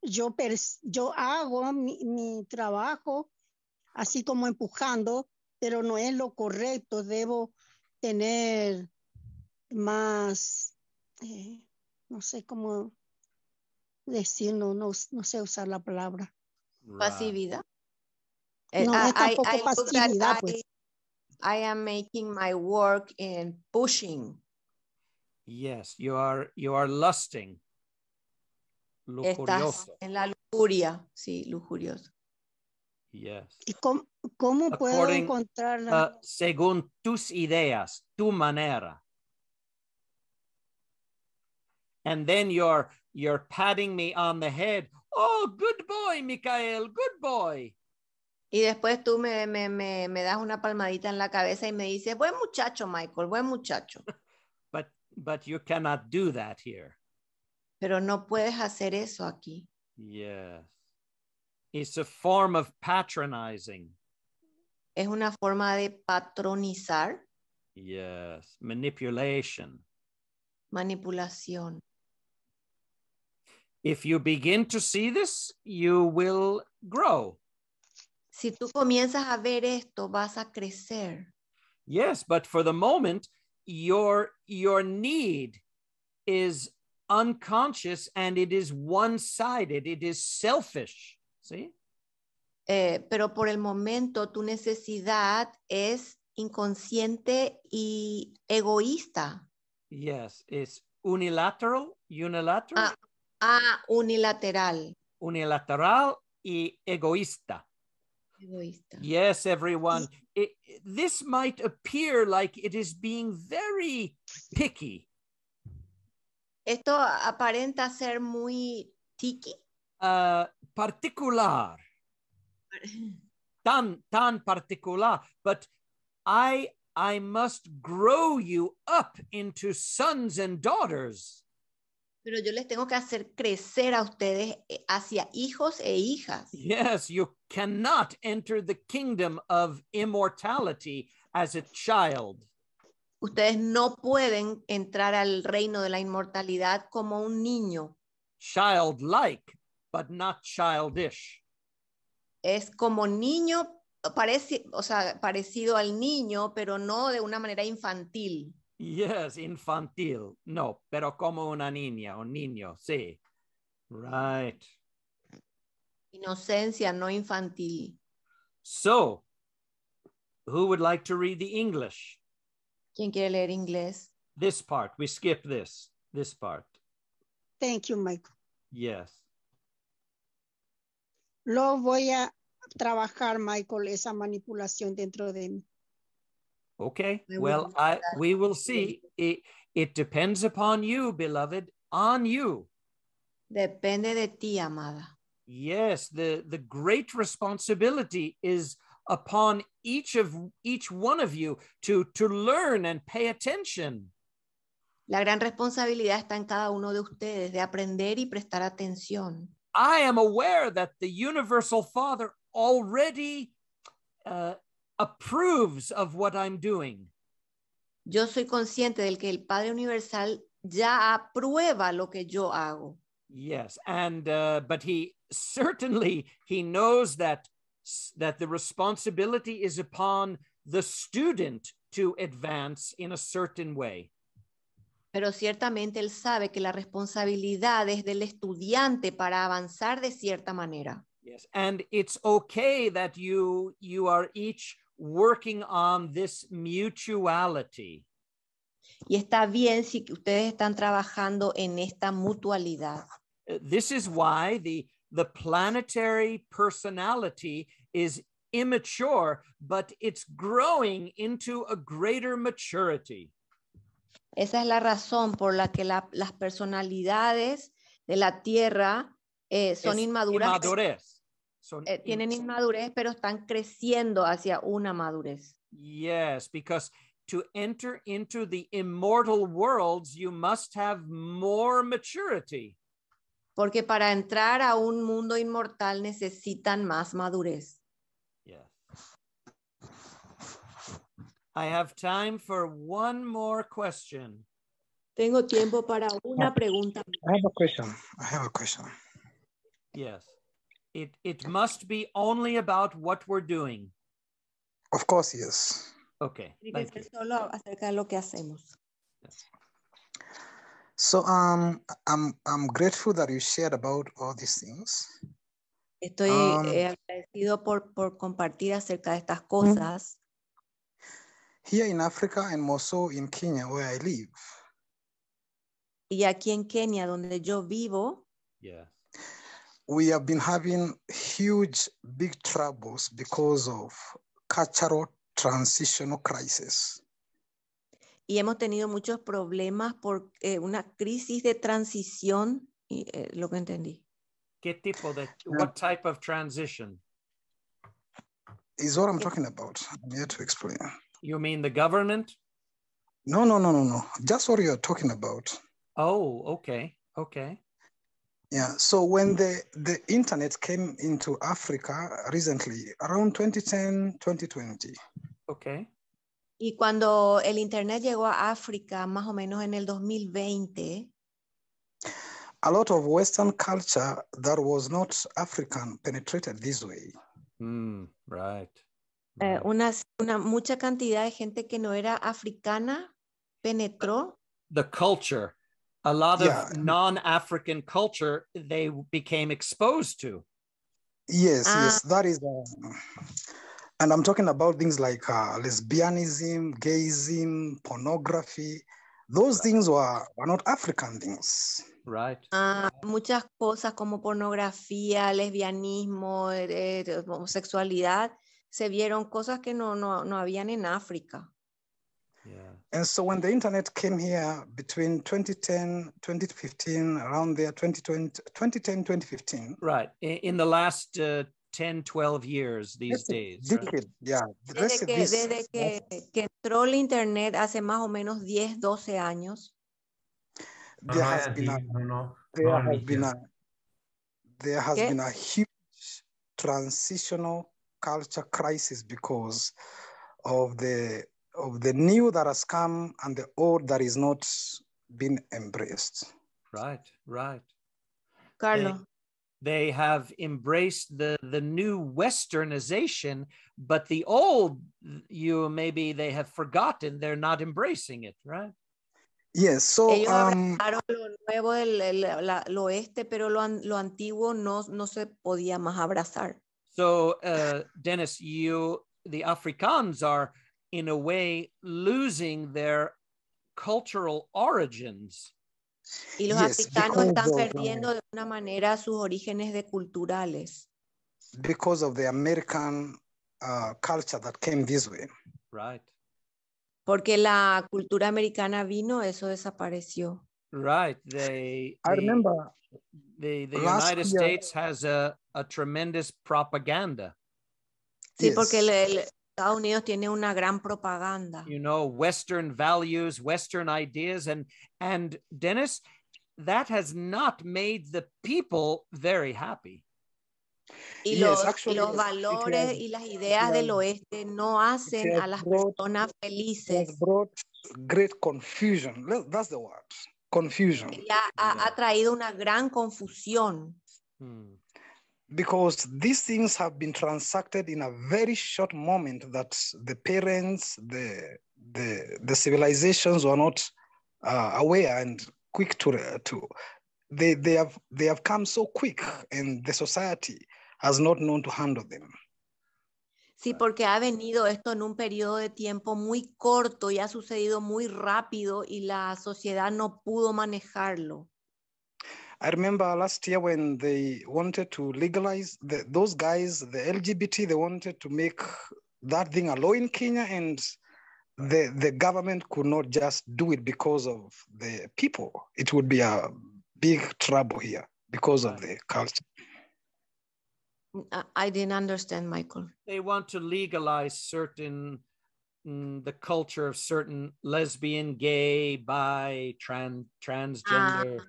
yo, yo hago, mi, trabajo, así como empujando, pero no es lo correcto. Debo tener más eh, no sé cómo decirlo, no, no sé usar la palabra. Pasividad. Eh, no, ah, es tampoco pasividad, pues. am making my work in pushing. Yes, you are, you are lusting. Estás en la lujuria, sí, lujurioso. Yes. ¿Y cómo, puedo encontrarla? Uh, según tus ideas, tu manera. and then you're you're patting me on the head. Oh, good boy, Michael, good boy. Y después tú me, me, me, me das una palmadita en la cabeza y me dices, buen muchacho, Michael, buen muchacho. But, but you cannot do that here. Pero no puedes hacer eso aquí. Yes. It's a form of patronizing. Es una forma de patronizar. Yes. Manipulation. Manipulación. If you begin to see this, you will grow. Si tú comienzas a ver esto, vas a crecer. Yes, but for the moment, your your need is unconscious and it is one-sided. It is selfish. See? Eh, pero por el momento tu necesidad es inconsciente y egoísta. Yes, it's unilateral, unilateral. Ah, Ah, unilateral. Unilateral y egoísta. Egoísta. Yes, everyone. It, this might appear like it is being very picky. Esto aparenta ser muy tiki. Uh, particular. tan, tan particular. But I, I must grow you up into sons and daughters. Pero yo les tengo que hacer crecer a ustedes eh, hacia hijos e hijas. Yes, you cannot enter the kingdom of immortality as a child. Ustedes no pueden entrar al reino de la inmortalidad como un niño. Childlike, but not childish. Es como niño, parece, o sea, parecido al niño, pero no de una manera infantil. Yes, infantil. No, pero como una niña o niño, sí. Right. Inocencia, no infantil. So, who would like to read the English? ¿Quién quiere leer inglés? This part, we skip this, this part. Thank you, Michael. Yes. Lo voy a trabajar, Michael, esa manipulación dentro de mí. Okay. I well, I, we will see. It, it depends upon you, beloved, on you. Depende de ti, amada. Yes, the, the great responsibility is upon each of each one of you to, to learn and pay attention. La gran responsabilidad está en cada uno de ustedes de aprender y prestar atención. I am aware that the universal father already uh, approves of what I'm doing. Yo soy consciente del que el Padre Universal ya aprueba lo que yo hago. Yes, and uh, but he certainly he knows that that the responsibility is upon the student to advance in a certain way. Pero ciertamente él sabe que la responsabilidad es del estudiante para avanzar de cierta manera. Yes, and it's okay that you you are each working on this mutuality. Y está bien si ustedes están trabajando en esta mutualidad. This is why the, the planetary personality is immature, but it's growing into a greater maturity. Esa es la razón por la que las personalidades de la Tierra eh, son inmaduras. So eh, tienen inmadurez, pero están creciendo hacia una madurez. Yes, because to enter into the immortal worlds, you must have more maturity. Porque para entrar a un mundo inmortal necesitan más madurez. Yes. I have time for one more question. Tengo tiempo para una pregunta. I have a question. I have a question. Yes. It it must be only about what we're doing. Of course, yes. Okay. Thank you. Solo So um, I'm I'm grateful that you shared about all these things. Estoy um, eh, agradecido por por compartir acerca de estas mm-hmm. cosas. Here in Africa and more so in Kenya where I live. Y aquí en Kenia donde yo vivo. Yes we have been having huge, big troubles because of cultural transitional crisis. Y hemos tenido muchos problemas por eh, una crisis de transición, y, eh, lo que entendí. ¿Qué tipo de, eh, what type of transition? Is what I'm talking about. I'm here to explain. You mean the government? No, no, no, no, no. Just what you're talking about. Oh, okay, okay. Yeah, so when the, the internet came into Africa recently, around 2010, 2020. Okay. Y cuando el internet llegó a África, más o menos en el 2020. A lot of Western culture that was not African penetrated this way. Mm, right. Eh, una, una mucha cantidad de gente que no era africana penetró. The culture a lot of yeah. non-african culture they became exposed to yes uh, yes that is uh, and i'm talking about things like uh, lesbianism gayism pornography those things were, were not african things right ah, muchas cosas como pornografía lesbianismo eh, eh, homosexualidad se vieron cosas que no, no, no habían en áfrica and so when the internet came here between 2010, 2015, around there, 2010, 2015. Right. In the last uh, 10, 12 years these days. Decade, right? yeah. Desde, que, desde que, que, entró el internet hace más o menos 10, 12 años. there has been a, there has been a huge transitional culture crisis because of the of the new that has come and the old that is not been embraced. Right, right. Carlo. They, they have embraced the, the new westernization, but the old, you maybe they have forgotten, they're not embracing it, right? Yes, so, Ellos um, lo nuevo, el, el, la, lo este, pero lo, lo antiguo no, no se podía más abrazar. So, uh, Dennis, you the Afrikaans are in a way, losing their cultural origins. Y los yes, africanos están perdiendo de una manera sus orígenes de culturales. Because of the American uh, culture that came this way. Right. Porque la cultura americana vino, eso desapareció. Right. They, I remember the, the United States has a, a tremendous propaganda. Sí, porque el, Estados Unidos tiene una gran propaganda. You know, Western values, Western ideas, and and Dennis, that has not made the people very happy. Y los, los valores y las ideas del um, oeste no hacen a las personas felices. Great confusion. That's the word. Confusion. Ha, ha, traído una gran confusión. Hmm. because these things have been transacted in a very short moment that the parents, the the, the civilizations were not uh, aware and quick to uh, to they they have they have come so quick and the society has not known to handle them. Sí, porque ha venido esto en un periodo de tiempo muy corto y ha sucedido muy rápido y la sociedad no pudo manejarlo. I remember last year when they wanted to legalize the, those guys, the LGBT, they wanted to make that thing a law in Kenya, and the the government could not just do it because of the people. It would be a big trouble here because of the culture. I didn't understand, Michael. They want to legalize certain mm, the culture of certain lesbian, gay, bi, trans, transgender. Uh,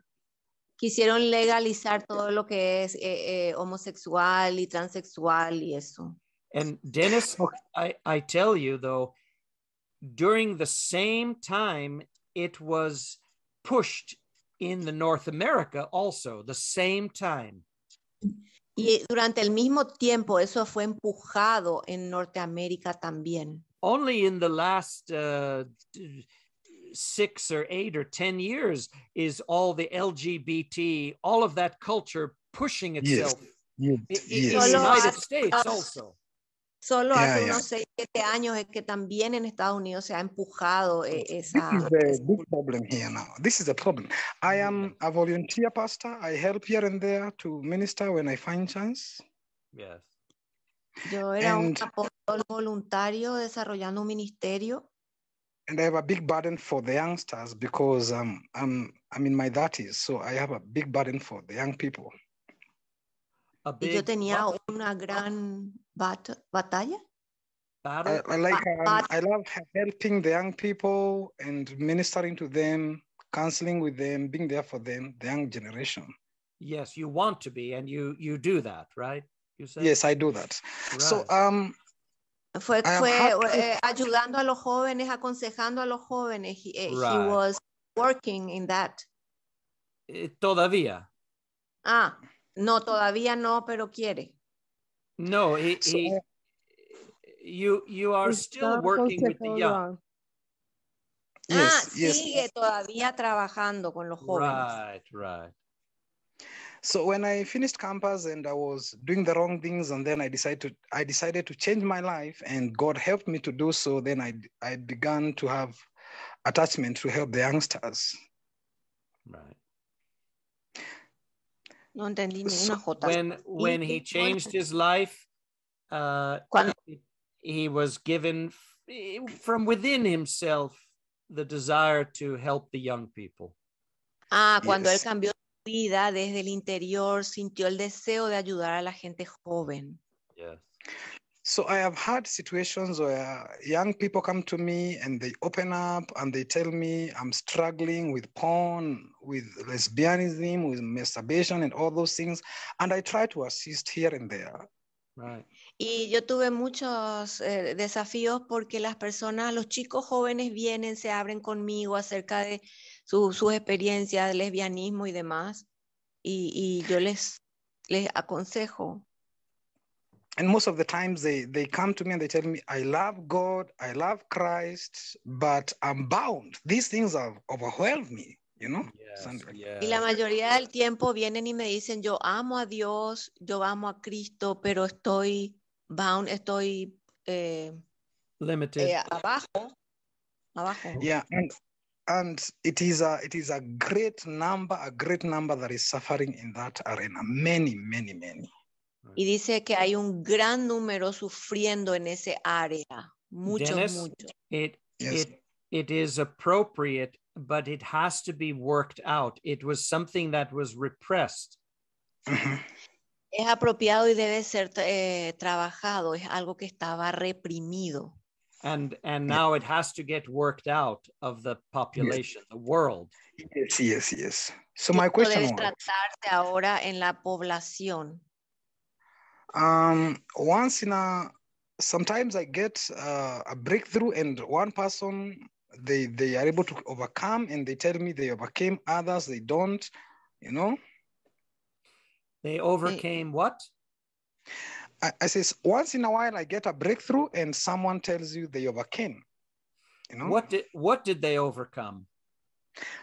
quisieron legalizar todo lo que es eh, eh, homosexual y transexual y eso. And Dennis, I, I tell you though, during the same time, it was pushed in the North America also, the same time. Y durante el mismo tiempo eso fue empujado en Norteamérica también. Only in the last uh, six or eight or 10 years is all the LGBT, all of that culture pushing itself yes, yes, in yes. the United States also. Solo yeah, hace yeah. unos 6, 7 años es que también en Estados Unidos se ha empujado esa... Eh, this is the big problem here now. This is the problem. I am a volunteer pastor. I help here and there to minister when I find chance. Yes. Yo era and, un apóstol voluntario desarrollando un ministerio and I have a big burden for the youngsters because um, I'm I'm in my 30s, so I have a big burden for the young people. Y yo tenía una gran bat batalla. I, I like um, I love helping the young people and ministering to them, counseling with them, being there for them, the young generation. Yes, you want to be, and you you do that, right? You said yes, I do that. Right. So um, fue, um, eh, ayudando a los jóvenes, aconsejando a los jóvenes. He, eh, was working in that. Eh, todavía. Ah, no, todavía no, pero quiere. No, you, are still working with the young. ah, sigue todavía trabajando con los jóvenes. Right, right. So when I finished campus and I was doing the wrong things, and then I decided to, I decided to change my life, and God helped me to do so. Then I I began to have attachment to help the youngsters. Right. No when when he changed his life, uh, he was given from within himself the desire to help the young people. Ah, cuando yes. él cambió vida desde el interior sintió el deseo de ayudar a la gente joven. Yes. So I have had situations where young people come to me and they open up and they tell me I'm struggling with porn, with lesbianism, with masturbation and all those things and I try to assist here and there. Right. Y yo tuve muchos eh, desafíos porque las personas, los chicos jóvenes vienen, se abren conmigo acerca de su, experiencia lesbianismo y demás. Y, y yo les, les aconsejo. And most of the times they, they come to me and they tell me, I love God, I love Christ, but I'm bound. These things have overwhelmed me. You know? yes, yes. Y la mayoría del tiempo vienen y me dicen, yo amo a Dios, yo amo a Cristo, pero estoy bound, estoy eh, limited. Eh, abajo. Abajo. Yeah, and it is a it is a great number, a great number that is suffering in that arena. Many, many, many. Y dice que hay un gran número sufriendo en ese área. Mucho, Dennis, mucho. It, yes. it, it is appropriate, but it has to be worked out. It was something that was repressed. Mm-hmm. Es apropiado y debe ser eh, trabajado. Es algo que estaba reprimido. and and now it has to get worked out of the population, yes. the world. Yes, yes, yes. So my question was, ahora en la población? Um, once in a, sometimes I get uh, a breakthrough, and one person they they are able to overcome, and they tell me they overcame. Others they don't, you know. They overcame they, what? I, I says once in a while I get a breakthrough and someone tells you they overcame. You know? What did what did they overcome?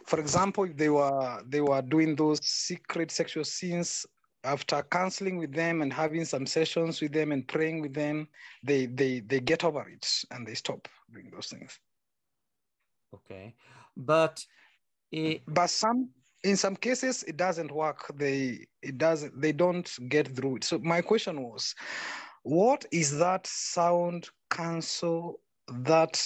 For example, they were they were doing those secret sexual sins after counseling with them and having some sessions with them and praying with them, they they they get over it and they stop doing those things. Okay, but it... but some in some cases it doesn't work they it does they don't get through it so my question was what is that sound counsel that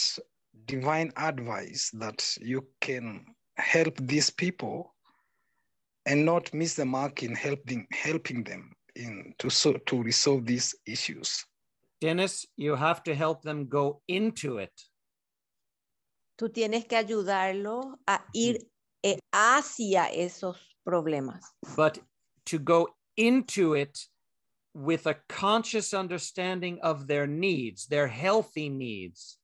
divine advice that you can help these people and not miss the mark in helping helping them in to so to resolve these issues Dennis you have to help them go into it tú tienes que ayudarlo a ir E, hacia esos problemas. But to go into it with a conscious understanding of their needs, their healthy needs.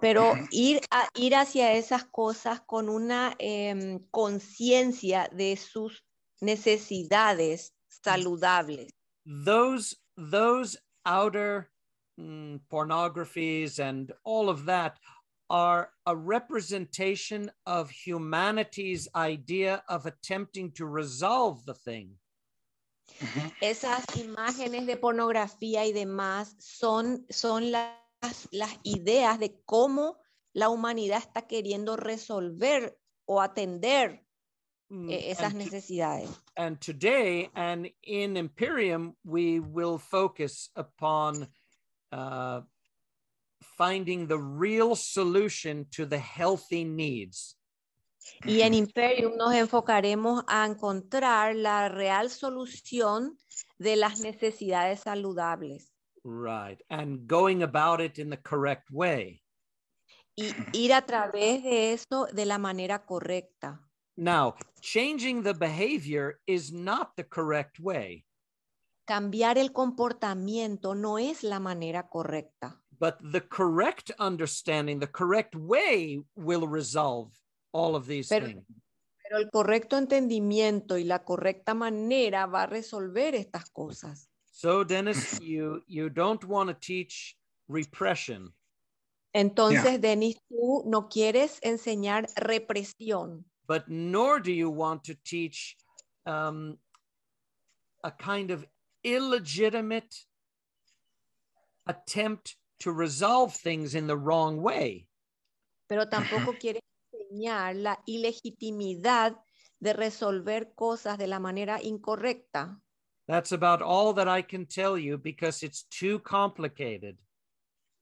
Pero ir, a, ir hacia esas cosas con una eh, conciencia de sus necesidades saludables. Those, those outer mm, pornographies and all of that are a representation of humanity's idea of attempting to resolve the thing. Esas imágenes de pornografía y demás son, son las, las ideas de cómo la humanidad está queriendo resolver o atender mm, eh, esas and necesidades. and today and in Imperium we will focus upon uh, finding the real solution to the healthy needs. Y en Imperium nos enfocaremos a encontrar la real solución de las necesidades saludables. Right, and going about it in the correct way. Y ir a través de eso de la manera correcta. Now, changing the behavior is not the correct way. Cambiar el comportamiento no es la manera correcta. But the correct understanding, the correct way will resolve all of these pero, things. Pero el correcto entendimiento y la correcta manera va a resolver estas cosas. So Dennis, you you don't want to teach repression. Entonces, yeah. Dennis, tú no quieres enseñar represión. But nor do you want to teach um, a kind of illegitimate attempt to resolve things in the wrong way. Pero tampoco quiere enseñar la ilegitimidad de resolver cosas de la manera incorrecta. That's about all that I can tell you because it's too complicated.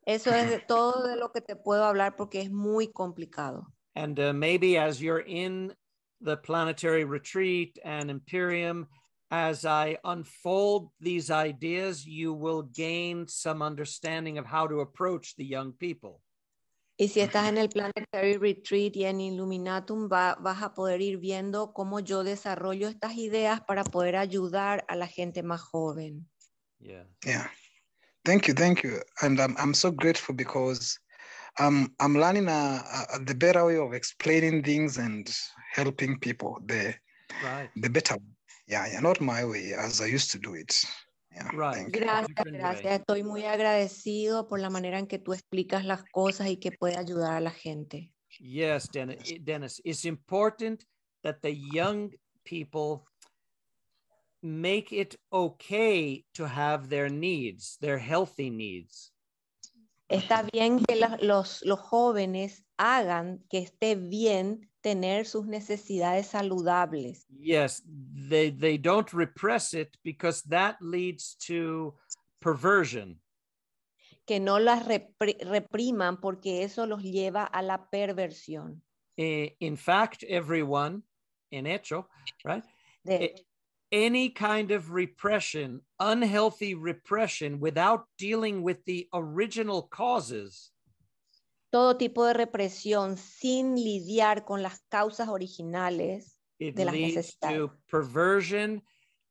Eso es todo de lo que te puedo hablar porque es muy complicado. And uh, maybe as you're in the planetary retreat and Imperium as I unfold these ideas, you will gain some understanding of how to approach the young people. Y si estás mm-hmm. en el Planetary Retreat y en Illuminatum, va, vas a poder ir viendo cómo yo desarrollo estas ideas para poder ayudar a la gente más joven. Yeah. Yeah. Thank you, thank you. And I'm, I'm so grateful because I'm um, I'm learning a, uh, a, uh, the better way of explaining things and helping people, the, right. the better one. yeah, yeah, not my way as I used to do it. Yeah, right. Gracias, gracias. Estoy muy agradecido por la manera en que tú explicas las cosas y que puede ayudar a la gente. Yes, Dennis. Eh, Dennis, it's important that the young people make it okay to have their needs, their healthy needs. Está bien que los, los jóvenes hagan que esté bien tener sus necesidades saludables. Yes, they, they don't repress it because that leads to perversion. Que no las repri repriman porque eso los lleva a la perversión. Eh, in fact, everyone, en hecho, right? De eh, any kind of repression, unhealthy repression, without dealing with the original causes todo tipo de represión sin lidiar con las causas originales de las necesidades. perversion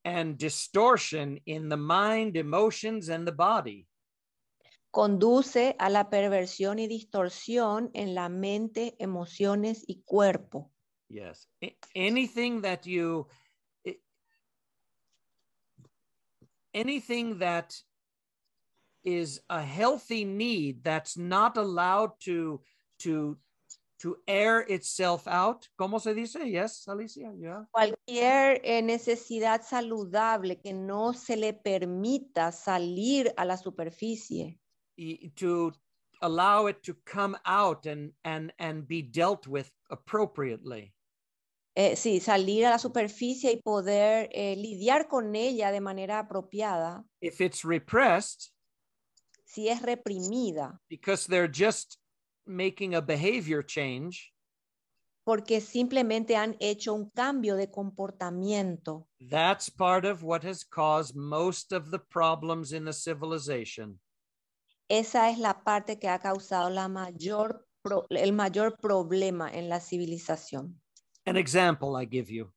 and distortion in the mind, emotions and the body. Conduce a la perversión y distorsión en la mente, emociones y cuerpo. Yes. Anything that you anything that is a healthy need that's not allowed to to to air itself out. ¿Cómo se dice? Yes, Alicia. Yeah. Cualquier eh, necesidad saludable que no se le permita salir a la superficie. Y, to allow it to come out and and and be dealt with appropriately. Eh, sí, salir a la superficie y poder eh, lidiar con ella de manera apropiada. If it's repressed, si es reprimida. Because they're just making a behavior change. Porque simplemente han hecho un cambio de comportamiento. That's part of what has caused most of the problems in the civilization. Esa es la parte que ha causado la mayor pro, el mayor problema en la civilización. An example I give you.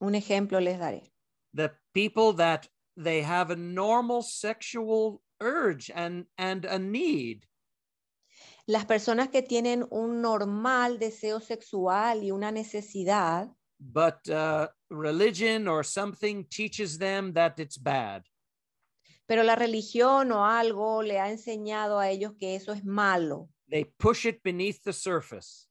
Un ejemplo les daré. The people that they have a normal sexual urge and, and a need. Las personas que tienen un normal deseo sexual y una necesidad. But uh, religion or something teaches them that it's bad. Pero la religión o algo le ha enseñado a ellos que eso es malo. They push it beneath the surface.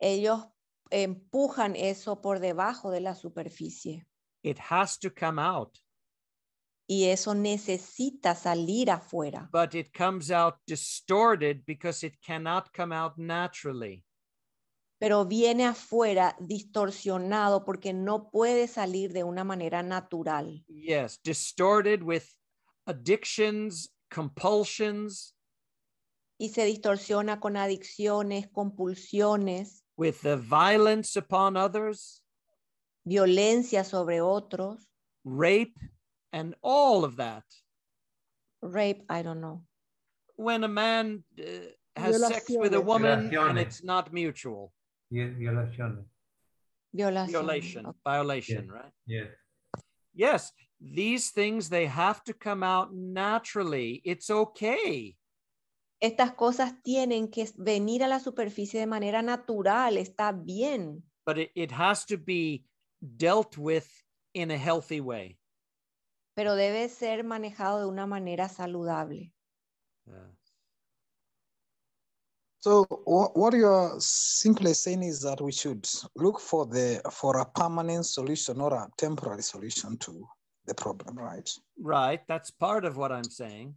Ellos empujan eso por debajo de la superficie. It has to come out y eso necesita salir afuera. comes Pero viene afuera distorsionado porque no puede salir de una manera natural. Yes, distorted with addictions, compulsions. Y se distorsiona con adicciones, compulsiones. With the violence upon others. Violencia sobre otros. Rape. and all of that. Rape, I don't know. When a man uh, has Violacione. sex with a woman Violacione. and it's not mutual. Yeah, Violacione. Violation, violation, yeah. right? Yeah. Yes, these things they have to come out naturally. It's okay. Estas cosas tienen que venir a la superficie de manera natural, está bien. But it, it has to be dealt with in a healthy way pero debe ser manejado de una manera saludable. Yeah. So what you're simply saying is that we should look for the for a permanent solution or a temporary solution to the problem, right? Right, that's part of what I'm saying.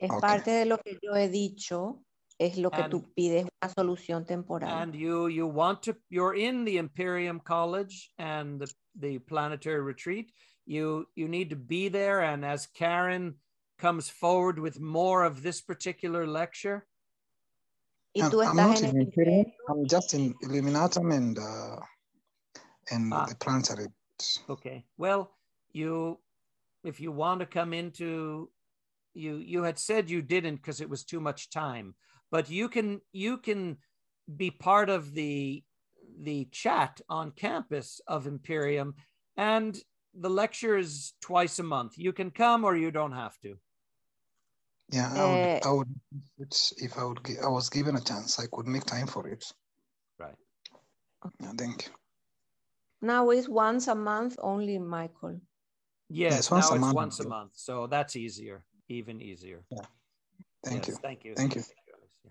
Es okay. parte de lo que yo he dicho, es lo and, que tú pides una solución temporal. And you you want to you're in the Imperium College and the, the planetary retreat you you need to be there and as karen comes forward with more of this particular lecture I'm, I'm not in I'm just in Illuminatum and uh, and ah. the planetary. Okay. Well, you, if you want to come into, you you had said you didn't because it was too much time, but you can you can be part of the the chat on campus of Imperium, and the lecture is twice a month. You can come or you don't have to. Yeah, I would, eh. I would if I would I was given a chance, I could make time for it. Right. Thank you. Now it's once a month only, Michael. Yes, yeah, now a it's month. once a month. So that's easier, even easier. Yeah. Thank, yes, you. thank you. Thank you. Thank you.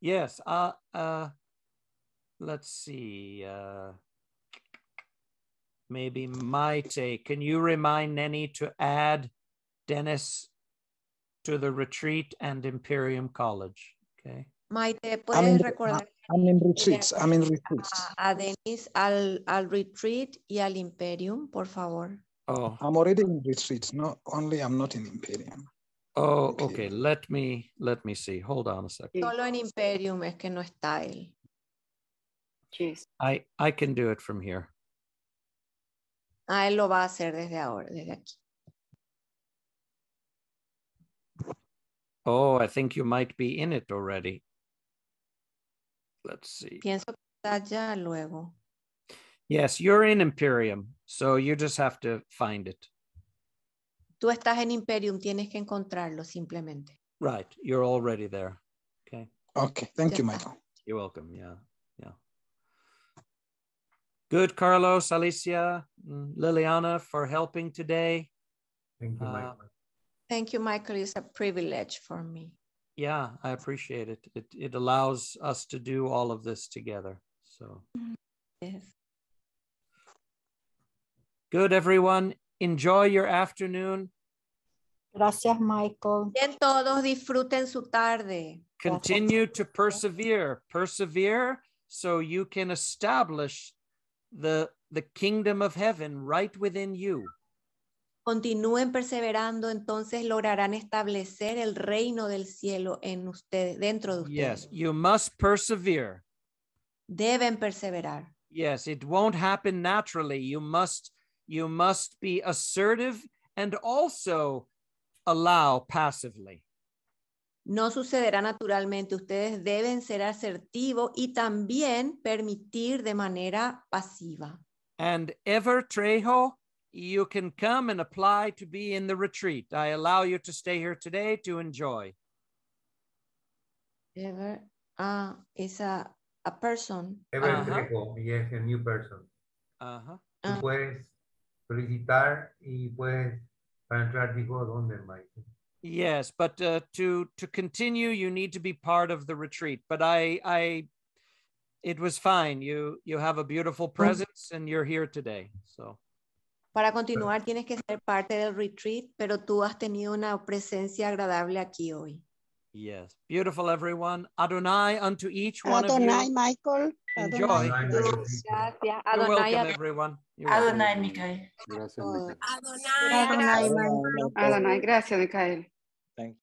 Yes. Uh, uh, let's see. Uh, maybe my take. Can you remind Nenny to add Dennis to the retreat and Imperium College? Okay. Maite, ¿puedes recordar? I'm in retreats, I'm in retreats. A, a Denise al, al retreat y al Imperium, por favor. Oh. I'm already in retreats, not only I'm not in Imperium. Oh, Imperium. okay, let me, let me see, hold on a second. Solo en Imperium es que no está él. Jeez. I, I can do it from here. Ah, él lo va a hacer desde ahora, desde aquí. Oh, I think you might be in it already. Let's see. Pienso que está ya luego. Yes, you're in Imperium, so you just have to find it. Tú estás en Imperium, tienes que encontrarlo simplemente. Right, you're already there. Okay. Okay, thank you, Michael. You're welcome, yeah. Good, Carlos, Alicia, mm, Liliana, for helping today. Thank you, uh, Michael. Uh, Thank you, Michael. It's a privilege for me. Yeah, I appreciate it. It, it allows us to do all of this together. So, yes. Good, everyone. Enjoy your afternoon. Gracias, Michael. Bien, todos disfruten su tarde. Continue to persevere. Persevere so you can establish the, the kingdom of heaven right within you. Continúen perseverando, entonces lograrán establecer el reino del cielo en ustedes, dentro de ustedes. Yes, you must persevere. Deben perseverar. Yes, it won't happen naturally. You must you must be assertive and also allow passively. no sucederá naturalmente. Ustedes deben ser asertivos y también permitir de manera pasiva. And Ever Trejo, you can come and apply to be in the retreat. I allow you to stay here today to enjoy. Ever ah, is a, a person. Ever uh-huh. Trejo, yes, a new person. Uh-huh. Ah. puedes solicitar y puedes entrar, digo, ¿dónde, Mike? Yes, but uh, to to continue, you need to be part of the retreat. But I, I, it was fine. You you have a beautiful presence, and you're here today. So. Para continuar, tienes que ser parte del retreat, pero tú has tenido una presencia agradable aquí hoy. Yes, beautiful everyone. Adonai unto each one Adonai, of you. Michael. Enjoy. Adonai, Michael. You're welcome, everyone. You're Adonai, Michael. Adonai, Michael. Adonai, Adonai, Adonai. Adonai. Gracias, Michael. Thank you.